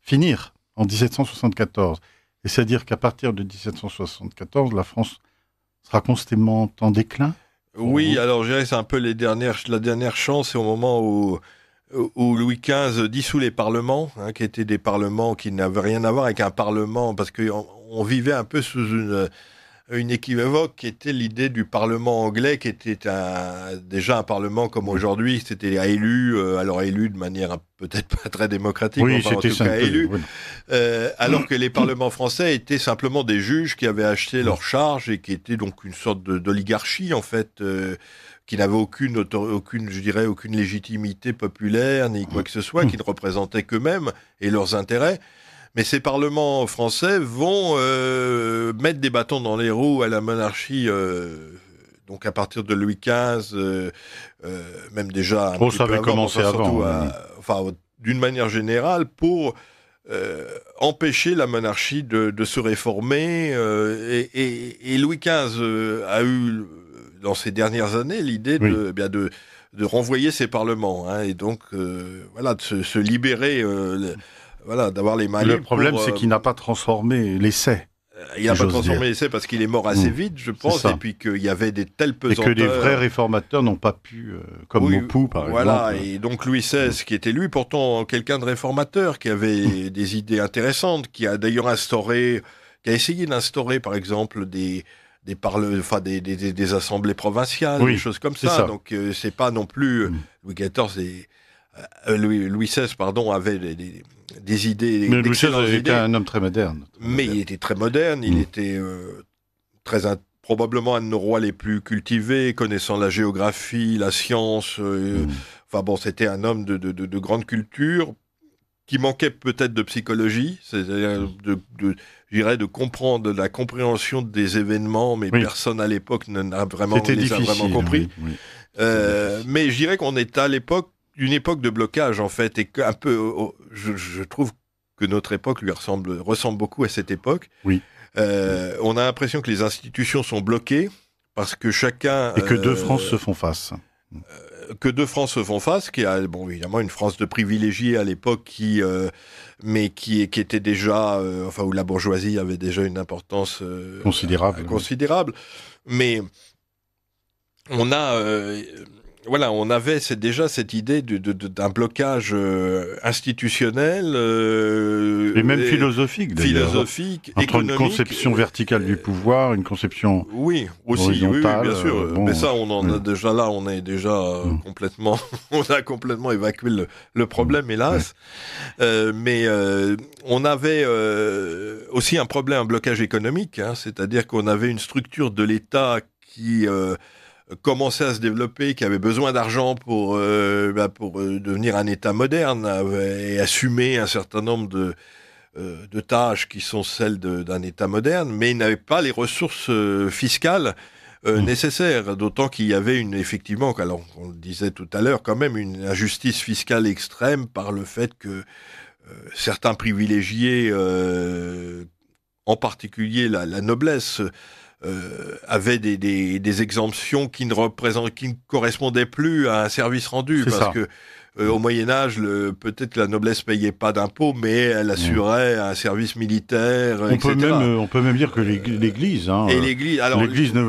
finir en 1774. Et c'est-à-dire qu'à partir de 1774, la France sera constamment en déclin Oui, alors je dirais c'est un peu les dernières, la dernière chance, c'est au moment où, où Louis XV dissout les parlements, hein, qui étaient des parlements qui n'avaient rien à voir avec un parlement, parce qu'on on vivait un peu sous une une équivoque qui était l'idée du Parlement anglais, qui était déjà un Parlement comme aujourd'hui, c'était élu, euh, alors élu de manière peut-être pas très démocratique, mais en tout cas élu, euh, alors que les parlements français étaient simplement des juges qui avaient acheté leur charge et qui étaient donc une sorte d'oligarchie en fait. Euh, qui n'avait aucune, je dirais, aucune légitimité populaire, ni quoi que ce soit, qui ne représentait qu'eux-mêmes et leurs intérêts mais ces parlements français vont euh, mettre des bâtons dans les roues à la monarchie. Euh, donc à partir de Louis XV, euh, même déjà. Un oh, peu commencé d'une manière générale, pour empêcher la monarchie de, se réformer. Et, Louis XV a eu, dans ces dernières années, l'idée de, bien de, renvoyer ces parlements hein, et donc voilà de se, libérer d'avoir les Le problème, c'est qu'il euh, n'a pas transformé l'essai. Euh, il n'a pas transformé l'essai parce qu'il est mort assez hmm. vite, je pense, et puis qu'il y avait des telles pesanteurs. Et que des vrais réformateurs n'ont pas pu, euh, comme oui, par exemple. Voilà, et donc Louis XVI, hmm. qui était lui pourtant quelqu'un de réformateur, qui avait hmm. des idées intéressantes, qui a d'ailleurs instauré, qui a essayé d'instaurer, par exemple, des, des, enfin, des, assemblées provinciales, des choses comme ça. Donc c'est pas non plus Louis XIV. Euh, Louis, XVI, pardon, avait des, idées. Mais Louis XVI était un homme très moderne. mais il était très moderne, il mm. était euh, très probablement un de nos rois les plus cultivés, connaissant la géographie, la science. Euh, mm. Enfin bon, c'était un homme de, grande culture qui manquait peut-être de psychologie, c'est-à-dire mm. de, comprendre la compréhension des événements, mais personne à l'époque n'a vraiment, vraiment compris. mais je dirais qu'on est à l'époque une époque de blocage, en fait, et un peu, je, trouve que notre époque lui ressemble, ressemble beaucoup à cette époque. Oui. Euh, on a l'impression que les institutions sont bloquées parce que chacun. Et que deux euh, France se font face euh, que deux France se font face, qui a bon évidemment une France de privilégiés à l'époque qui, mais qui, était déjà, enfin où la bourgeoisie avait déjà une importance considérable, considérable. Mais on a voilà, on avait déjà cette idée d'un blocage euh, institutionnel euh, et même philosophique, philosophique, entre une conception euh, verticale du pouvoir, une conception oui aussi, bien sûr. mais ça, on en a déjà là, on est déjà mm. complètement, on a complètement évacué le, problème, mm. hélas. mais on avait aussi un problème, un blocage économique, hein, c'est-à-dire qu'on avait une structure de l'État qui commençait à se développer, qui avait besoin d'argent pour, euh, bah, pour euh, devenir un État moderne euh, et assumer un certain nombre de, tâches qui sont celles d'un État moderne, mais il n'avait pas les ressources fiscales mmh. nécessaires. d'autant qu'il y avait une, effectivement, alors on le disait tout à l'heure, quand même une injustice fiscale extrême par le fait que certains privilégiés, en particulier la noblesse, avait des, des, des, exemptions qui ne, représentent, qui ne correspondaient plus à un service rendu. Parce que au Moyen Âge, peut-être la noblesse payait pas d'impôts, mais elle assurait un service militaire. On, Peut, même, on peut même dire que l'Église, hein, et l'Église, alors l'Église ne,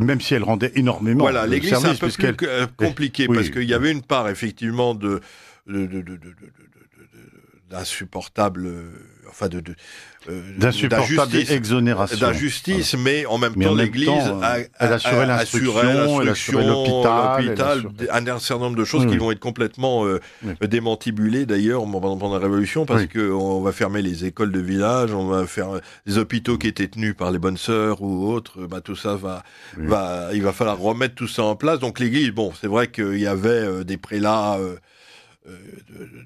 même si elle rendait énormément. Voilà, l'Église c'est un peu plus compliqué parce qu'il y avait une part effectivement de, de, de, de d'insupportable enfin de, euh, d'injustice, mais en même temps l'Église elle assurait l'instruction, elle l'hôpital, un certain nombre de choses mmh. qui vont être complètement euh, démantibulées d'ailleurs pendant, la Révolution, parce qu'on va fermer les écoles de village, on va faire euh, les hôpitaux qui étaient tenus par les bonnes sœurs ou autres, bah, tout ça va, va, il va falloir remettre tout ça en place. Donc l'Église, bon, c'est vrai qu'il y avait des prélats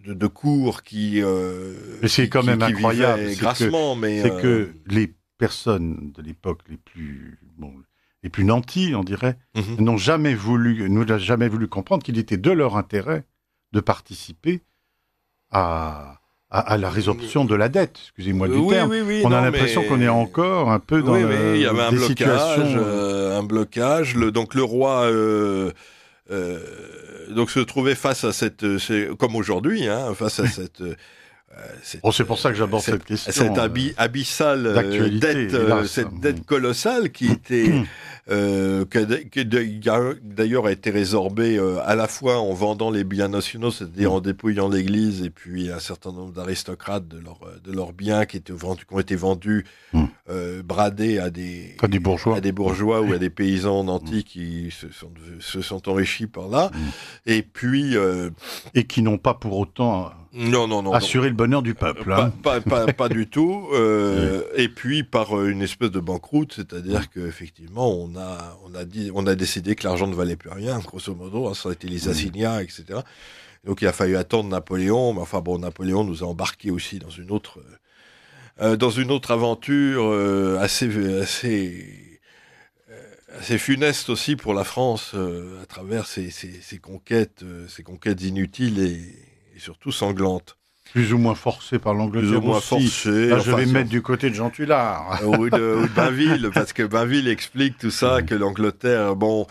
de, cours qui. Euh, c'est quand même incroyable. C'est euh, que, les personnes de l'époque les plus. Bon, les plus nantis, on dirait, mhm. n'ont jamais voulu, nous jamais voulu comprendre qu'il était de leur intérêt de participer à, à, la résorption de la dette. Excusez-moi du euh, terme. on a l'impression qu'on est encore un peu dans le, il y avait un blocage, un blocage. donc le roi. Euh, donc se trouver face à cette, euh, comme aujourd'hui, hein, face à cette euh, c'est pour ça que j'aborde cette, cette, question. Cette abyssale dette, cette dette mm. colossale qui était euh, qui d'ailleurs a été résorbé euh, à la fois en vendant les biens nationaux, c'est-à-dire en dépouillant l'Église et puis un certain nombre d'aristocrates de, de leurs biens qui, ont été vendus, hmm. euh, bradés à des, à des bourgeois, à des bourgeois ou à des paysans en hmm. qui se sont, se sont, enrichis par là. Hmm. Et puis. et qui n'ont pas pour autant. Non, non, non. Assurer le bonheur du peuple. Pas, hein. du tout. Et puis par une espèce de banqueroute, c'est-à-dire qu'effectivement, on on a, dit, on a décidé que l'argent ne valait plus rien, grosso modo. Hein, ça a été les assignats, etc. Donc il a fallu attendre Napoléon. Mais enfin bon, Napoléon nous a embarqués aussi dans une autre, euh, euh, dans une autre aventure euh, assez, assez, assez, funeste aussi pour la France à travers ses, conquêtes, ses conquêtes inutiles et surtout sanglantes. Plus ou moins forcé par l'Angleterre. Plus ou moins aussi. forcé. Bah, je vais mettre du côté de Jean Tullard. ou, de, Bainville, parce que Bainville explique tout ça, que l'Angleterre, bon,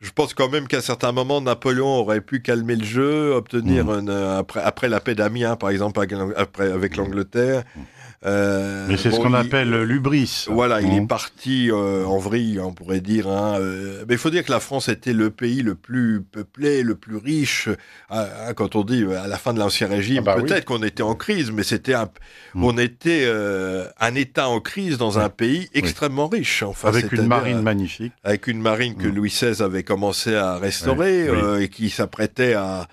je pense quand même qu'à un certain moment, Napoléon aurait pu calmer le jeu, obtenir mm. euh, après, après, la paix d'Amiens, par exemple, avec l'Angleterre, mm. Euh, mais c'est ce qu'on appelle l'ubris. Voilà, il est hein parti euh, en vrille, on pourrait dire. Hein, euh, mais il faut dire que la France était le pays le plus peuplé, le plus riche. Hein, quand on dit à la fin de l'Ancien Régime, ah bah peut-être qu'on était en crise, mais c'était un... Mm. on était un État en crise dans un mm. pays extrêmement riche. avec une marine magnifique. Avec une marine que mm. Louis XVI avait commencé à restaurer et qui s'apprêtait à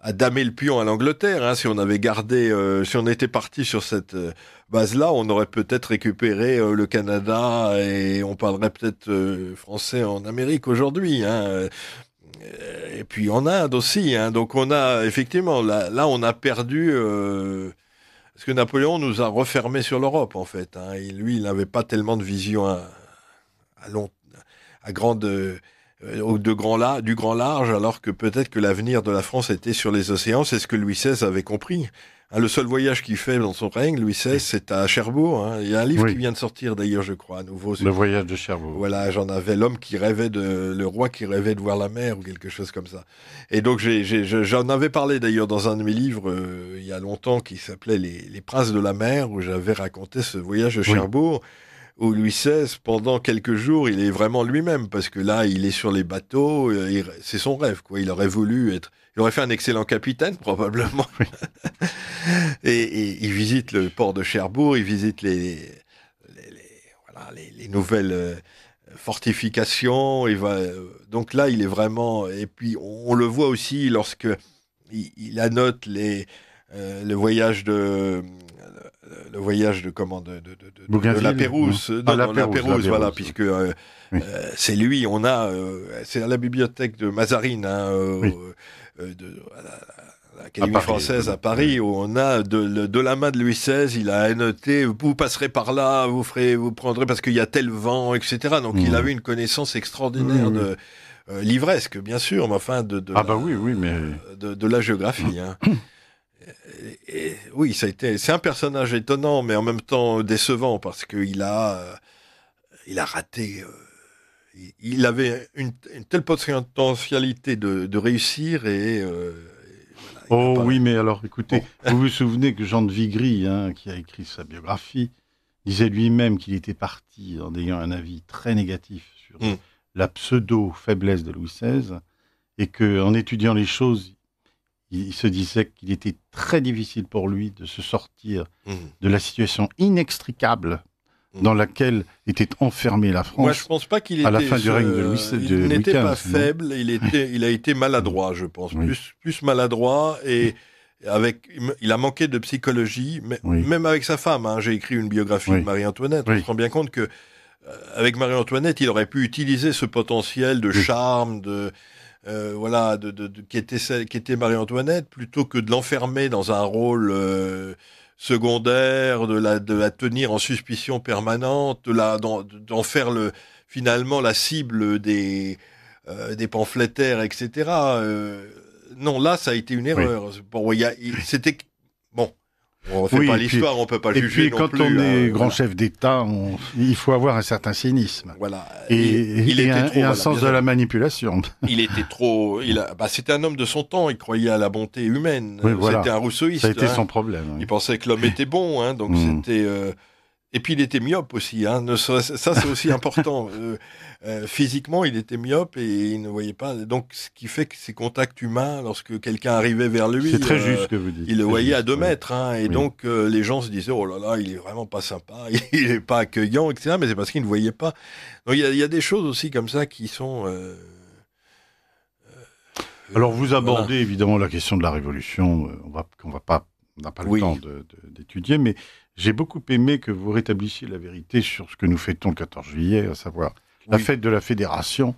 à damer le pion à l'Angleterre. Hein. Si on avait gardé, euh, si on était parti sur cette euh, base-là, on aurait peut-être récupéré euh, le Canada et on parlerait peut-être français en Amérique aujourd'hui. Hein. Et puis en Inde aussi. Hein. Donc on a effectivement là, on a perdu. parce que Napoléon nous a refermés sur l'Europe, en fait. Et lui, il n'avait pas tellement de vision à, à grande euh, de grand du grand large, alors que peut-être que l'avenir de la France était sur les océans. C'est ce que Louis XVI avait compris. Hein, le seul voyage qu'il fait dans son règne, Louis XVI, c'est à Cherbourg. Hein. Il y a un livre qui vient de sortir d'ailleurs, je crois, à nouveau. Le voyage de Cherbourg. Voilà, j'en avais l'homme qui rêvait de, le roi qui rêvait de voir la mer ou quelque chose comme ça. Et donc j'en avais parlé d'ailleurs dans un de mes livres euh, il y a longtemps qui s'appelait les, princes de la mer où j'avais raconté ce voyage de Cherbourg où Louis XVI, pendant quelques jours, il est vraiment lui-même, parce que là, il est sur les bateaux, euh, c'est son rêve, quoi. Il aurait voulu être. Il aurait fait un excellent capitaine, probablement. et, il visite le port de Cherbourg, il visite les, les, nouvelles euh, fortifications. Il va, euh, donc là, il est vraiment. Et puis, on, le voit aussi lorsque il, annote les, le voyage de le voyage de comment de, de, de, ah, la Pérouse, la, Pérouse, voilà, puisque euh, euh, c'est lui. On a, euh, c'est à la bibliothèque de Mazarine, hein, à l'Académie française à Paris, où on a de, la main de Louis XVI, il a noté vous passerez par là, vous ferez, vous prendrez parce qu'il y a tel vent, etc. Donc il mmh. avait une connaissance extraordinaire de. l'ivresque, bien sûr, mais enfin de, la, ah, bah oui, oui, mais... de, la géographie. Hein. oui, ça a été, c'est un personnage étonnant, mais en même temps décevant parce qu'il a, euh, il a raté. Euh, il, avait une, telle potentialité de, réussir et. Euh, oh oui, mais alors écoutez, oh. vous vous souvenez que Jean de Vigry, hein, qui a écrit sa biographie, disait lui-même qu'il était parti en ayant un avis très négatif sur hmm. la pseudo-faiblesse de Louis XVI et que en étudiant les choses, il, se disait qu'il était très difficile pour lui de se sortir mmh. de la situation inextricable mmh. dans laquelle était enfermée la France. Moi, je pense pas qu'il à la Il n'était pas faible, il, était, a été maladroit, je pense, plus, maladroit et avec, il a manqué de psychologie, même avec sa femme. Hein. j'ai écrit une biographie de Marie-Antoinette. On se rend bien compte que euh, avec Marie-Antoinette, il aurait pu utiliser ce potentiel de charme, de, euh, voilà, de, de, qui était, qui était Marie-Antoinette, plutôt que de l'enfermer dans un rôle euh, secondaire, de la, de la tenir en suspicion permanente, de la, d'en, faire le, finalement la cible des, euh, des pamphlétaires, etc. Euh, non, là, ça a été une erreur. c'était on fait pas l'histoire, on peut pas et juger. Et puis quand on est euh, grand chef d'État, il faut avoir un certain cynisme. Voilà. Et, il, un, sens de la manipulation. Il était trop. Il bah, c'était un homme de son temps. Il croyait à la bonté humaine. C'était un rousseauiste. Ça a été hein. son problème. Il pensait que l'homme était bon. Hein, donc mm. c'était. Euh, et puis il était myope aussi, hein. ça c'est aussi important. Euh, euh, physiquement, il était myope et il ne voyait pas. Donc ce qui fait que ses contacts humains, lorsque quelqu'un arrivait vers lui, euh, Il le voyait à deux mètres, hein. et donc les gens se disaient oh là là, il est vraiment pas sympa, il est pas accueillant, etc. Mais c'est parce qu'il ne voyait pas. Donc il y, a des choses aussi comme ça qui sont. Alors vous abordez évidemment la question de la révolution. On va, on va pas, n'a pas le temps d'étudier, mais j'ai beaucoup aimé que vous rétablissiez la vérité sur ce que nous fêtons le 14 juillet, à savoir la fête de la Fédération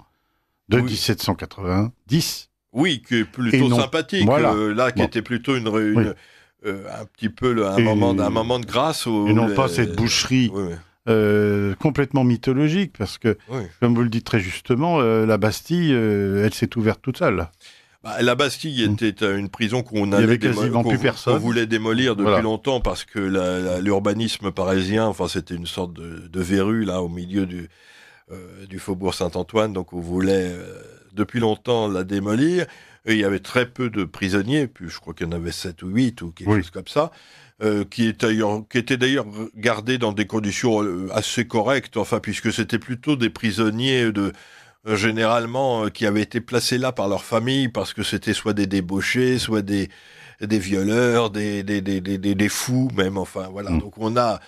de 1790. Oui, qui est plutôt sympathique. Euh, là, qui était plutôt une, une euh, un petit peu un, moment, un moment de grâce. et non pas cette boucherie euh, complètement mythologique, parce que, comme vous le dites très justement, la Bastille, elle s'est ouverte toute seule. Bah, la Bastille mm. était une prison qu'on avait quasiment voulait démolir depuis longtemps parce que l'urbanisme parisien, enfin c'était une sorte de, verrue là au milieu euh, du, faubourg Saint-Antoine, donc on voulait euh, depuis longtemps la démolir. Et il y avait très peu de prisonniers, puis je crois qu'il y en avait 7 ou 8 ou quelque chose comme ça. Euh, qui, étaient d'ailleurs gardés dans des conditions assez correctes, enfin, puisque c'était plutôt des prisonniers de, euh, généralement euh, qui avaient été placés là par leur famille parce que c'était soit des débauchés, soit des, des violeurs, des, des, fous même. Enfin voilà. Mm. Donc on a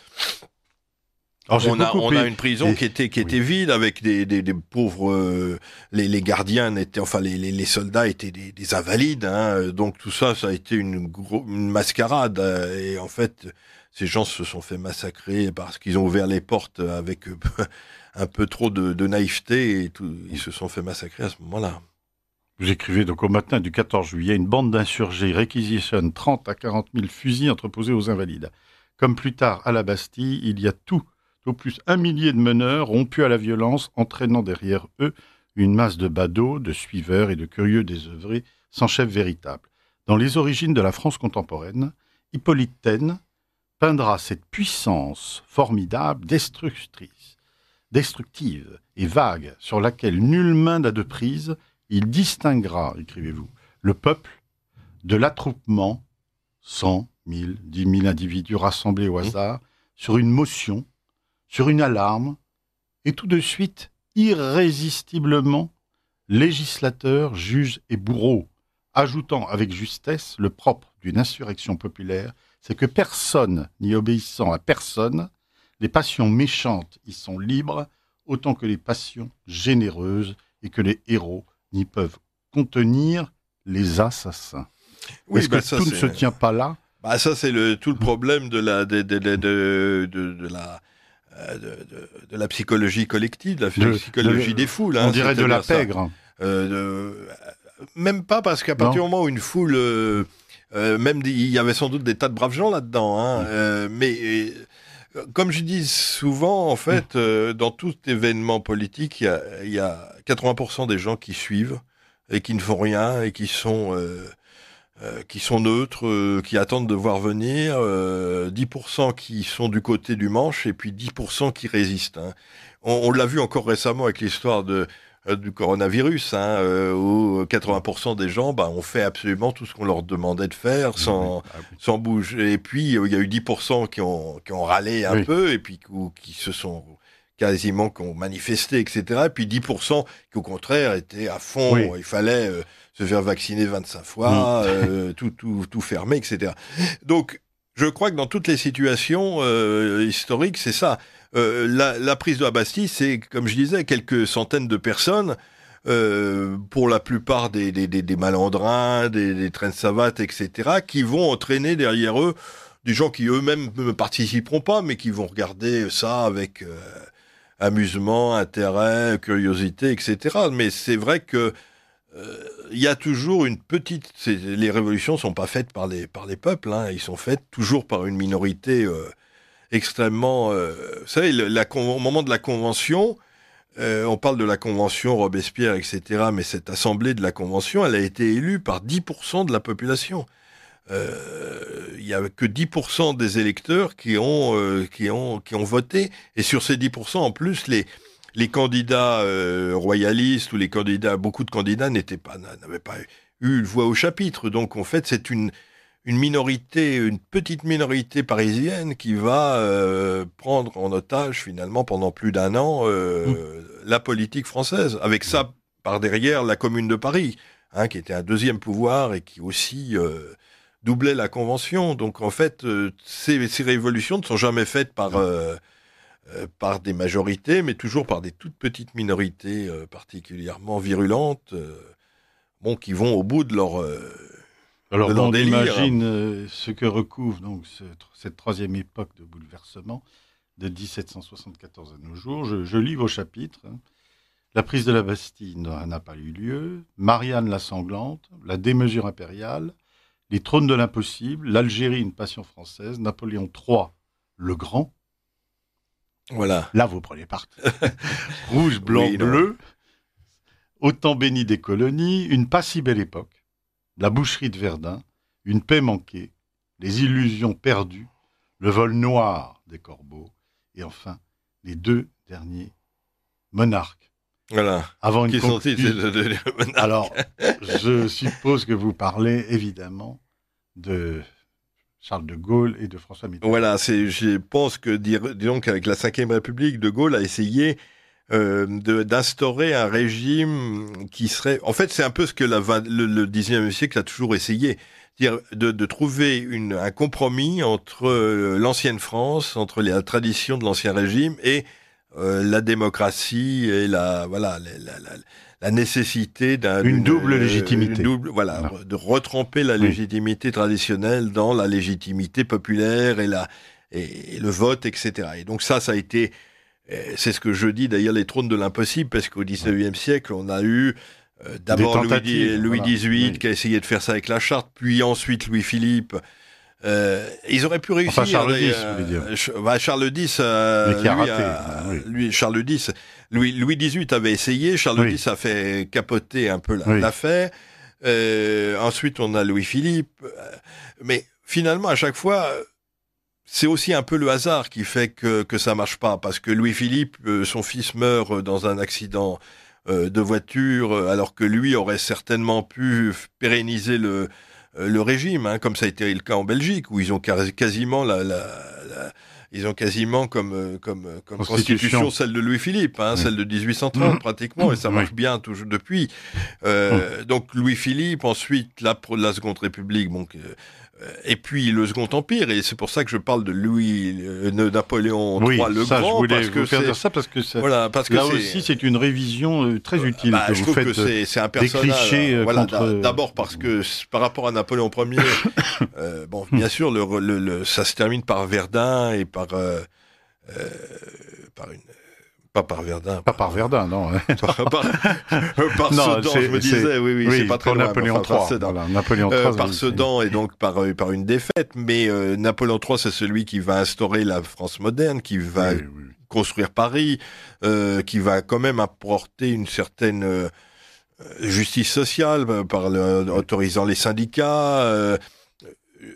on, a, une prison qui était qui vide avec des, pauvres euh, les, les, gardiens étaient enfin les, les, soldats étaient des, invalides hein. donc tout ça ça a été une, une mascarade et en fait ces gens se sont fait massacrer parce qu'ils ont ouvert les portes avec euh, un peu trop de, naïveté et ils se sont fait massacrer à ce moment-là. Vous écrivez donc au matin du 14 juillet, une bande d'insurgés réquisitionne 30 à 40 000 fusils entreposés aux invalides. Comme plus tard à la Bastille, il y a tout, au plus un millier de meneurs rompus à la violence, entraînant derrière eux une masse de badauds, de suiveurs et de curieux désœuvrés, sans chef véritable. Dans les origines de la France contemporaine, Hippolyte Taine, peindra cette puissance formidable, destructrice, destructive et vague, sur laquelle nulle main n'a de prise, il distinguera, écrivez-vous, le peuple de l'attroupement, cent, mille, 10 000 individus rassemblés au mmh. hasard, sur une motion, sur une alarme, et tout de suite, irrésistiblement, législateurs, juges et bourreaux, ajoutant avec justesse le propre d'une insurrection populaire c'est que personne, n'y obéissant à personne, les passions méchantes y sont libres autant que les passions généreuses et que les héros n'y peuvent contenir les assassins. Oui, est que bah, tout ne se tient pas là bah, Ça, c'est tout le problème de la, psychologie collective, de la psychologie des foules. Hein, on dirait de la pègre. Euh, euh, même pas parce qu'à partir du moment où une foule euh, euh, même il y avait sans doute des tas de braves gens là-dedans. Hein. Mm. Euh, mais euh, comme je dis souvent, en fait, mm. dans tout événement politique, il y, a, 80% des gens qui suivent et qui ne font rien et qui sont qui sont neutres, qui attendent de voir venir, 10% qui sont du côté du manche et puis 10% qui résistent. Hein. on l'a vu encore récemment avec l'histoire de euh, du coronavirus, hein, euh, où 80% des gens bah, ont fait absolument tout ce qu'on leur demandait de faire sans, ah sans bouger. Et puis, euh, il y a eu 10% qui ont, râlé un peu et puis qui se sont quasiment qui manifesté, etc. Et puis 10% qui, au contraire, étaient à fond. Il fallait se faire vacciner 25 fois, mm. tout, tout, fermer, etc. Donc, je crois que dans toutes les situations historiques, c'est ça. Euh, la, prise de la Bastille, c'est, comme je disais, quelques centaines de personnes. Euh, pour la plupart des, malandrins, des, trains de savates, etc., qui vont entraîner derrière eux des gens qui eux-mêmes ne participeront pas, mais qui vont regarder ça avec euh, amusement, intérêt, curiosité, etc. Mais c'est vrai que il y a toujours une petite. Les révolutions ne sont pas faites par les, par les peuples, hein. elles ils sont faites toujours par une minorité extrêmement... Euh, vous savez, au moment de la Convention, euh, on parle de la Convention, Robespierre, etc., mais cette assemblée de la Convention, elle a été élue par 10% de la population. Euh, il n'y a que 10% des électeurs qui ont, qui, ont, qui ont voté. Et sur ces 10%, en plus, les, les candidats royalistes ou les candidats, beaucoup de candidats n'étaient pas, n'avaient pas eu une voix au chapitre. Donc, en fait, c'est une, une minorité, une petite minorité parisienne qui va euh, prendre en otage finalement pendant plus d'un an euh, mm. la politique française. Avec ça par derrière la Commune de Paris, hein, qui était un deuxième pouvoir et qui aussi euh, doublait la Convention. Donc en fait, ces, ces, révolutions ne sont jamais faites par par des majorités, mais toujours par des toutes petites minorités particulièrement virulentes, bon, qui vont au bout de leur alors, on imagine euh, ce que recouvre donc cette troisième époque de bouleversement de 1774 à nos jours. Je, lis vos chapitres. Hein. La prise de la Bastille n'a pas eu lieu. Marianne la sanglante, la démesure impériale, les trônes de l'impossible, l'Algérie, une passion française, Napoléon III, le grand. Voilà. Là, vous prenez part. Rouge, blanc, bleu. Autant béni des colonies, une pas si belle époque la boucherie de Verdun, une paix manquée, les illusions perdues, le vol noir des corbeaux, et enfin les deux derniers monarques. Voilà. Avant une Qui sont Alors, je suppose que vous parlez évidemment de Charles de Gaulle et de François Mitterrand. Voilà, je pense que, disons qu'avec la Ve République, de Gaulle a essayé euh, d'instaurer un régime qui serait... En fait, c'est un peu ce que la, le, le e siècle a toujours essayé. De, de, trouver une, un compromis entre euh, l'ancienne France, entre la tradition de l'ancien régime et euh, la démocratie et la voilà la, la, la, nécessité d'une Une double légitimité, double, voilà, de retremper la légitimité traditionnelle dans la légitimité populaire et la et le vote, etc. Et donc ça, ça a été c'est ce que je dis d'ailleurs, les trônes de l'impossible, parce qu'au XIXe siècle, on a eu euh, d'abord Louis, XVIII qui a essayé de faire ça avec la charte, puis ensuite Louis-Philippe. Euh, ils auraient pu réussir. Enfin, Charles X, euh, bah, Charles X, raté, Louis, Louis XVIII avait essayé, Charles X a fait capoter un peu l'affaire. ensuite, on a Louis-Philippe. Mais finalement, à chaque fois, c'est aussi un peu le hasard qui fait que, que ça marche pas, parce que Louis-Philippe, euh, son fils meurt euh, dans un accident euh, de voiture, alors que lui aurait certainement pu pérenniser le, le régime, hein, comme ça a été le cas en Belgique, où ils ont quasiment la, ils ont quasiment comme, comme, constitution. celle de Louis-Philippe, hein, celle de 1830 mmh. pratiquement, et ça mmh. marche bien depuis. Mmh. Donc Louis-Philippe, ensuite la, la Seconde République, bon, et puis le Second Empire, et c'est pour ça que je parle de Louis, euh, de Napoléon III le Grand. Je voulais parce que faire ça parce que, ça, voilà, parce que là aussi c'est une révision euh, très euh, utile bah, je trouve que C'est un personnage. Des voilà, D'abord parce que par rapport à Napoléon Ier, bon, bien sûr, le, ça se termine par Verdun et par par une pas par Verdun. Pas par, Verdun, non. par, par, Sedan, je me disais, oui, oui, c'est pas très Napoléon III. Napoléon euh, III par Sedan et donc par, euh, une défaite. Mais euh, Napoléon III, c'est celui qui va instaurer la France moderne, qui va construire Paris, qui va quand même apporter une certaine justice sociale par le, autorisant les syndicats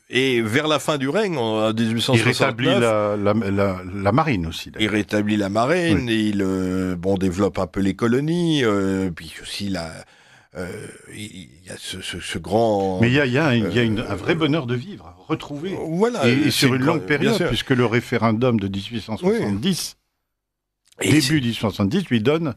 et vers la fin du règne, en 1869, il rétablit la, marine aussi. Il rétablit la marine, et il euh, bon développe un peu les colonies, euh, puis aussi la. Euh, il y a ce, grand. Mais il y a, un, y a un vrai bonheur de vivre, retrouvé. Voilà. Et, sur une longue période, puisque le référendum de 1870, début 1870, lui donne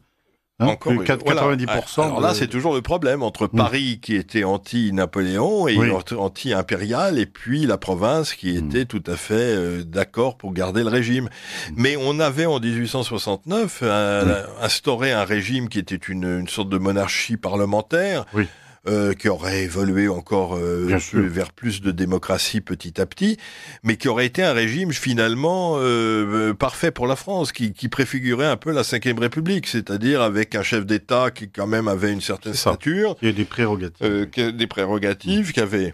Hein Encore 90%. Ah, alors là, c'est toujours le problème entre Paris qui était anti-Napoléon et anti-impérial, et puis la province qui hmm. était tout à fait euh, d'accord pour garder le régime. Hmm. Mais on avait en 1869 euh, instauré un régime qui était une, une sorte de monarchie parlementaire. Oui. Euh, qui aurait évolué encore euh, vers plus de démocratie petit à petit, mais qui aurait été un régime finalement euh, parfait pour la France, qui, préfigurait un peu la Ve République, c'est-à-dire avec un chef d'État qui quand même avait une certaine stature, des prérogatives, qui des prérogatives, qui avait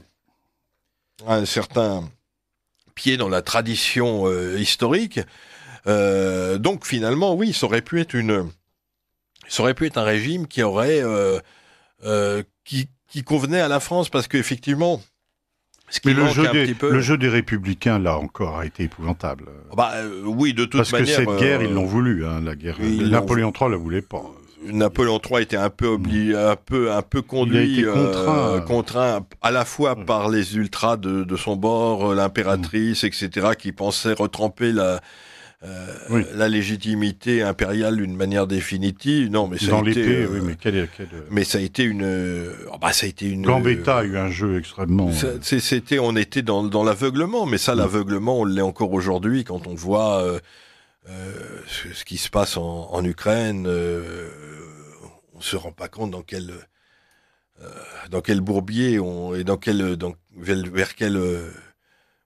un certain pied dans la tradition historique. donc finalement, oui, ça aurait pu être une, ça aurait pu être un régime qui aurait euh, qui, convenait à la France parce qu'effectivement, mais le jeu, des, le jeu des républicains, là encore, a été épouvantable. Ah bah, euh, oui, de toute manière. Parce que cette euh, hein, guerre, ils l'ont voulu, la guerre. Napoléon III ne la voulait pas. Napoléon III était un peu oublié un peu, un peu conduit, contraint. à la fois par les ultras de, son bord, l'impératrice, etc., qui pensaient retremper la, euh, la légitimité impériale d'une manière définitive. Non, mais ça a été. l'été, oui, euh, mais, quel, euh, mais ça a été une. Oh, bah, ça a été une. Gambetta a eu un jeu extrêmement. C'était, on était dans, l'aveuglement, mais ça, mm. l'aveuglement, on l'est encore aujourd'hui quand on voit ce, qui se passe en, Ukraine. on se rend pas compte dans quel. dans quel bourbier et dans quel, vers quel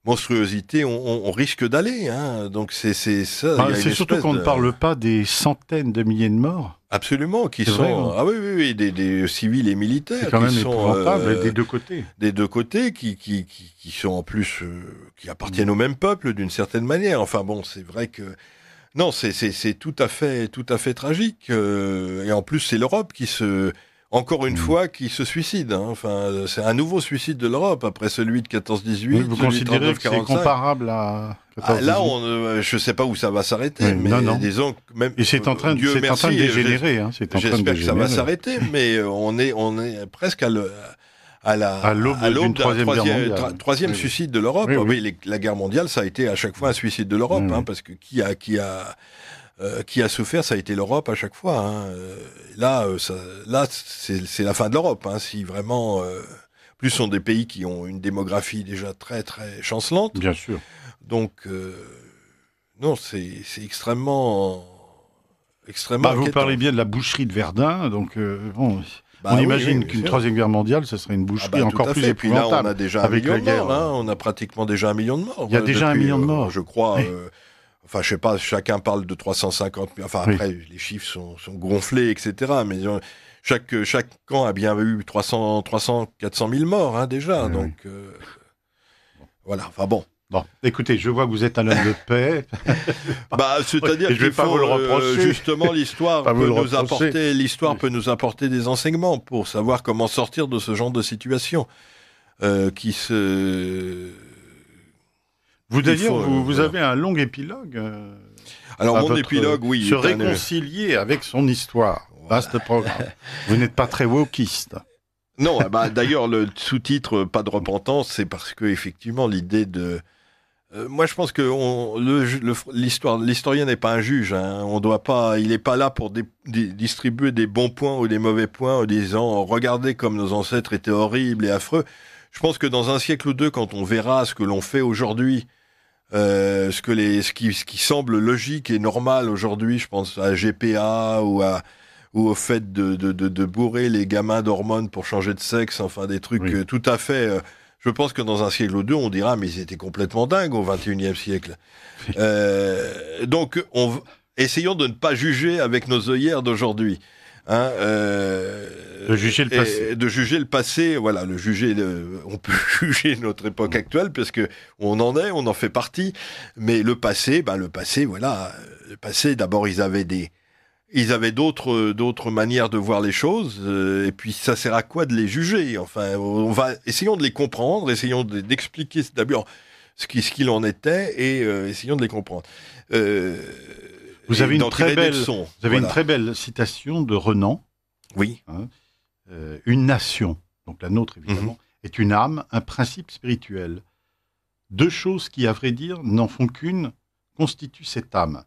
monstruosité on, risque d'aller. Hein. Donc c'est ça. Bah, c'est surtout qu'on ne parle pas des centaines de milliers de morts. Absolument, qui sont hein. ah oui oui, oui des, civils et militaires qui sont euh, des deux côtés, des deux côtés qui qui, sont en plus euh, qui appartiennent au même peuple d'une certaine manière. Enfin bon, c'est vrai que non, c'est tout à fait tout à fait tragique. Euh, et en plus, c'est l'Europe qui se encore une mm. fois, qui se suicide. Hein. Enfin, c'est un nouveau suicide de l'Europe après celui de 14-18. vous considérez que c'est comparable à ah, Là, on, je ne sais pas où ça va s'arrêter, mais non, non. disons que même. Et c'est en train, Dieu merci, train de dégénérer. Hein, j'espère que ça va s'arrêter, mais euh, on est, on est presque à le à la à l'aube d'un troisième, suicide de l'Europe. Oui, ah, la guerre mondiale, ça a été à chaque fois un suicide de l'Europe, hein, parce que qui a qui a euh, qui a souffert, ça a été l'Europe à chaque fois. Hein. Euh, là, euh, là, c'est la fin de l'Europe. Hein, si vraiment, plus sont des pays qui ont une démographie déjà très très chancelante. Bien sûr. Donc non, c'est extrêmement extrêmement. Bah, vous parlez bien de la boucherie de Verdun, donc bah on imagine qu'une troisième guerre mondiale, ce serait une ah boucherie bah, encore plus épouvantable. on a déjà avec la guerre. Hein. on a pratiquement déjà un million de morts. Il y a déjà un million de morts. je crois, Enfin, je sais pas, chacun parle de 350 000. Enfin, après, les chiffres sont, gonflés, etc. Mais euh, euh, chaque, camp a bien eu 300, 300 400 000 morts, hein, déjà. Eh donc, euh, voilà. Enfin, bon. Bon, écoutez, je vois que vous êtes un homme de paix. bah, c'est-à-dire je vais pas vous Justement, l'histoire peut nous apporter, l'histoire peut nous apporter des enseignements pour savoir comment sortir de ce genre de situation qui se vous vous, euh, avez un long épilogue. Euh, Alors mon épilogue, oui. Se réconcilier avec son histoire. Vaste programme. vous n'êtes pas très wokiste. Non, ah bah, d'ailleurs, le sous-titre euh, Pas de repentance, c'est parce que, effectivement, l'idée de. moi, je pense que on, le, l'histoire, l'historien n'est pas un juge. Hein. On doit pas, il n'est pas là pour distribuer des bons points ou des mauvais points en disant oh, regardez comme nos ancêtres étaient horribles et affreux. Je pense que dans un siècle ou deux, quand on verra ce que l'on fait aujourd'hui euh, ce que ce qui, semble logique et normal aujourd'hui, je pense à GPA ou ou au fait de, bourrer les gamins d'hormones pour changer de sexe, enfin des trucs euh, tout à fait. Euh, je pense que dans un siècle ou deux, on dira mais ils étaient complètement dingues au 21 21e siècle. donc essayons de ne pas juger avec nos œillères d'aujourd'hui. Hein, euh, euh, de juger le passé. De juger le passé, voilà, le juger, on peut juger notre époque mm. actuelle parce que on en est, on en fait partie, mais le passé, ben le passé, voilà, euh, passé. D'abord, ils avaient des, ils avaient d'autres d'autres manières de voir les choses et puis ça sert à quoi de les juger enfin on va essayons de les comprendre essayons d'expliquer d'abord ce qu'il ce en était et essayons de les comprendre euh, vous avez, une très, belle, citation de Renan. Oui. Hein, euh, une nation, donc la nôtre évidemment, mhm. est une âme, un principe spirituel. Deux choses qui, à vrai dire, n'en font qu'une, constituent cette âme.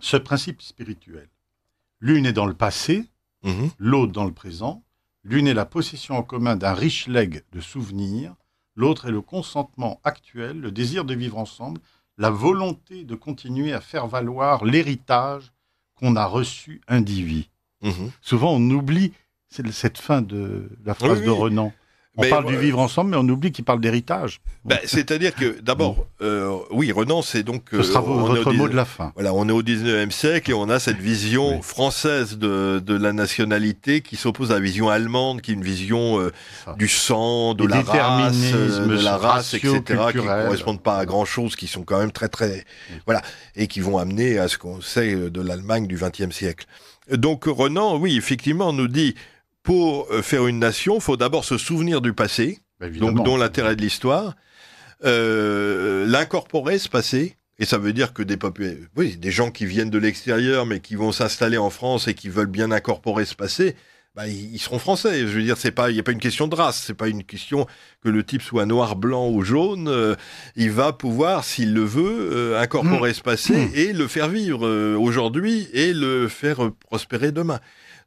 Ce principe spirituel. L'une est dans le passé, mhm. l'autre dans le présent. L'une est la possession en commun d'un riche legs de souvenirs. L'autre est le consentement actuel, le désir de vivre ensemble, la volonté de continuer à faire valoir l'héritage qu'on a reçu indivis. Mhm. Souvent, on oublie cette fin de la phrase de Renan. On parle du vivre ensemble, mais on oublie qu'il parle d'héritage. Bah, c'est-à-dire que, d'abord, euh, oui, Renan, c'est donc... Ce sera euh, votre mot de la fin. Voilà, on est au 19e siècle et on a cette vision française de, la nationalité qui s'oppose à la vision allemande, qui est une vision euh, du sang, de la race, de la race, etc., qui ne correspondent pas à grand-chose, qui sont quand même très, très... Voilà, et qui vont amener à ce qu'on sait euh, de l'Allemagne du 20e siècle. Donc Renan, oui, effectivement, nous dit pour euh, faire une nation, il faut d'abord se souvenir du passé, bah, donc dont l'intérêt de l'histoire, euh, l'incorporer ce passé. Et ça veut dire que des oui, des gens qui viennent de l'extérieur mais qui vont s'installer en France et qui veulent bien incorporer ce passé, bah, ils seront français. Je veux dire, c'est pas, il n'y a pas une question de race, c'est pas une question que le type soit noir, blanc ou jaune. Euh, il va pouvoir, s'il le veut, incorporer mmh. ce passé mmh. et le faire vivre aujourd'hui et le faire prospérer demain.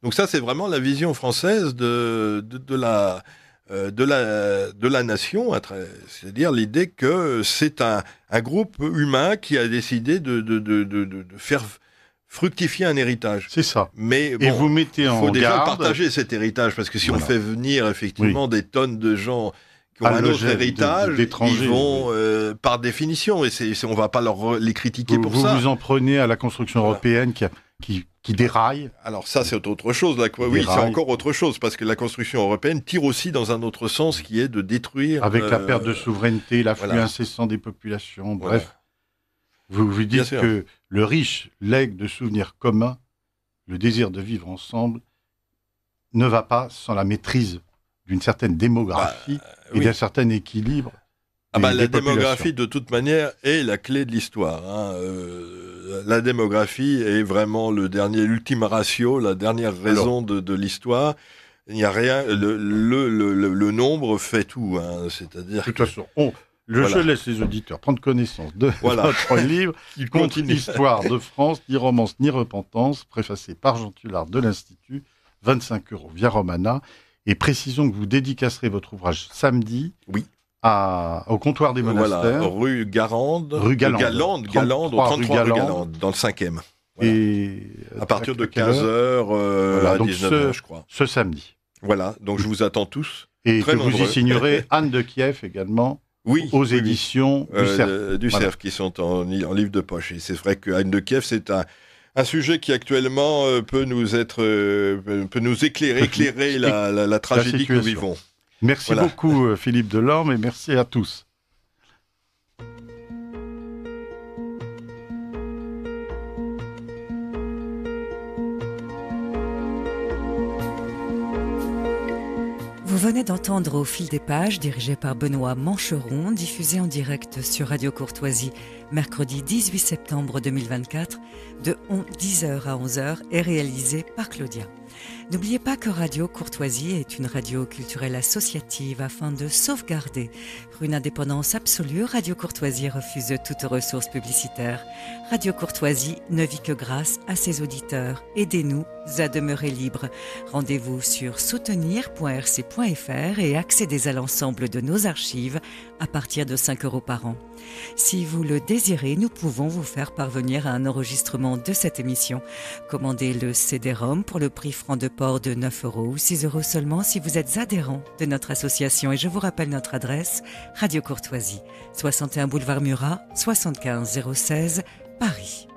Donc ça, c'est vraiment la vision française de, de, la, euh, de, la, de la nation, c'est-à-dire l'idée que c'est un, groupe humain qui a décidé de, de faire fructifier un héritage. C'est ça. Mais bon, Et vous mettez en faut déjà partager cet héritage parce que si on fait venir effectivement des tonnes de gens qui ont un autre héritage, ils vont euh, par définition et on on va pas leur, les critiquer pour ça. Vous vous en prenez à la construction européenne qui a qui, déraille. Alors ça, c'est autre chose. Là. Oui, c'est encore autre chose, parce que la construction européenne tire aussi dans un autre sens, qui est de détruire... Avec la euh, perte de souveraineté, l'afflux incessant des populations, bref. Vous vous dites que le riche legs de souvenirs communs, le désir de vivre ensemble, ne va pas sans la maîtrise d'une certaine démographie bah, euh, et d'un certain équilibre ah bah, la démographie, de toute manière, est la clé de l'histoire. Hein. Euh, la démographie est vraiment le dernier, l'ultime ratio, la dernière raison de, l'histoire. Il n'y a rien. Le, nombre fait tout. Hein. C'est-à-dire. De toute façon, oh, je, laisse les auditeurs prendre connaissance de voilà. livre il continue l'histoire de France, ni romance, ni repentance, préfacé par Jean de l'Institut, 25 euros via Romana. Et précisons que vous dédicacerez votre ouvrage samedi. Oui au comptoir des monastères. Voilà, rue Garande. Rue Galande. Galande, au 33 rue Galande, dans le 5e. Et à partir de 15h euh, à 19h, je crois. Ce samedi. Voilà, donc je vous attends tous. Et vous y signerez Anne de Kiev également. aux éditions euh, du CERF. qui sont en, en, livre de poche. Et c'est vrai que Anne de Kiev, c'est un, un sujet qui actuellement euh, peut nous être peut nous éclairer, éclairer la, la, tragédie que nous vivons. Merci beaucoup euh, Philippe Delorme et merci à tous. Vous venez d'entendre Au fil des pages, dirigé par Benoît Mancheron, diffusé en direct sur Radio Courtoisie, mercredi 18 septembre 2024, de 10h à 11h et réalisé par Claudia. N'oubliez pas que Radio Courtoisie est une radio culturelle associative afin de sauvegarder. une indépendance absolue, Radio Courtoisie refuse toute ressource publicitaire. Radio Courtoisie ne vit que grâce à ses auditeurs. Aidez-nous à demeurer libre. Rendez-vous sur soutenir.rc.fr et accédez à l'ensemble de nos archives à partir de 5 euros par an. Si vous le désirez, nous pouvons vous faire parvenir à un enregistrement de cette émission. Commandez le CD-ROM pour le prix de port de 9 euros ou 6 euros seulement si vous êtes adhérent de notre association. Et je vous rappelle notre adresse, Radio Courtoisie, 61 boulevard Murat, 75 016, Paris.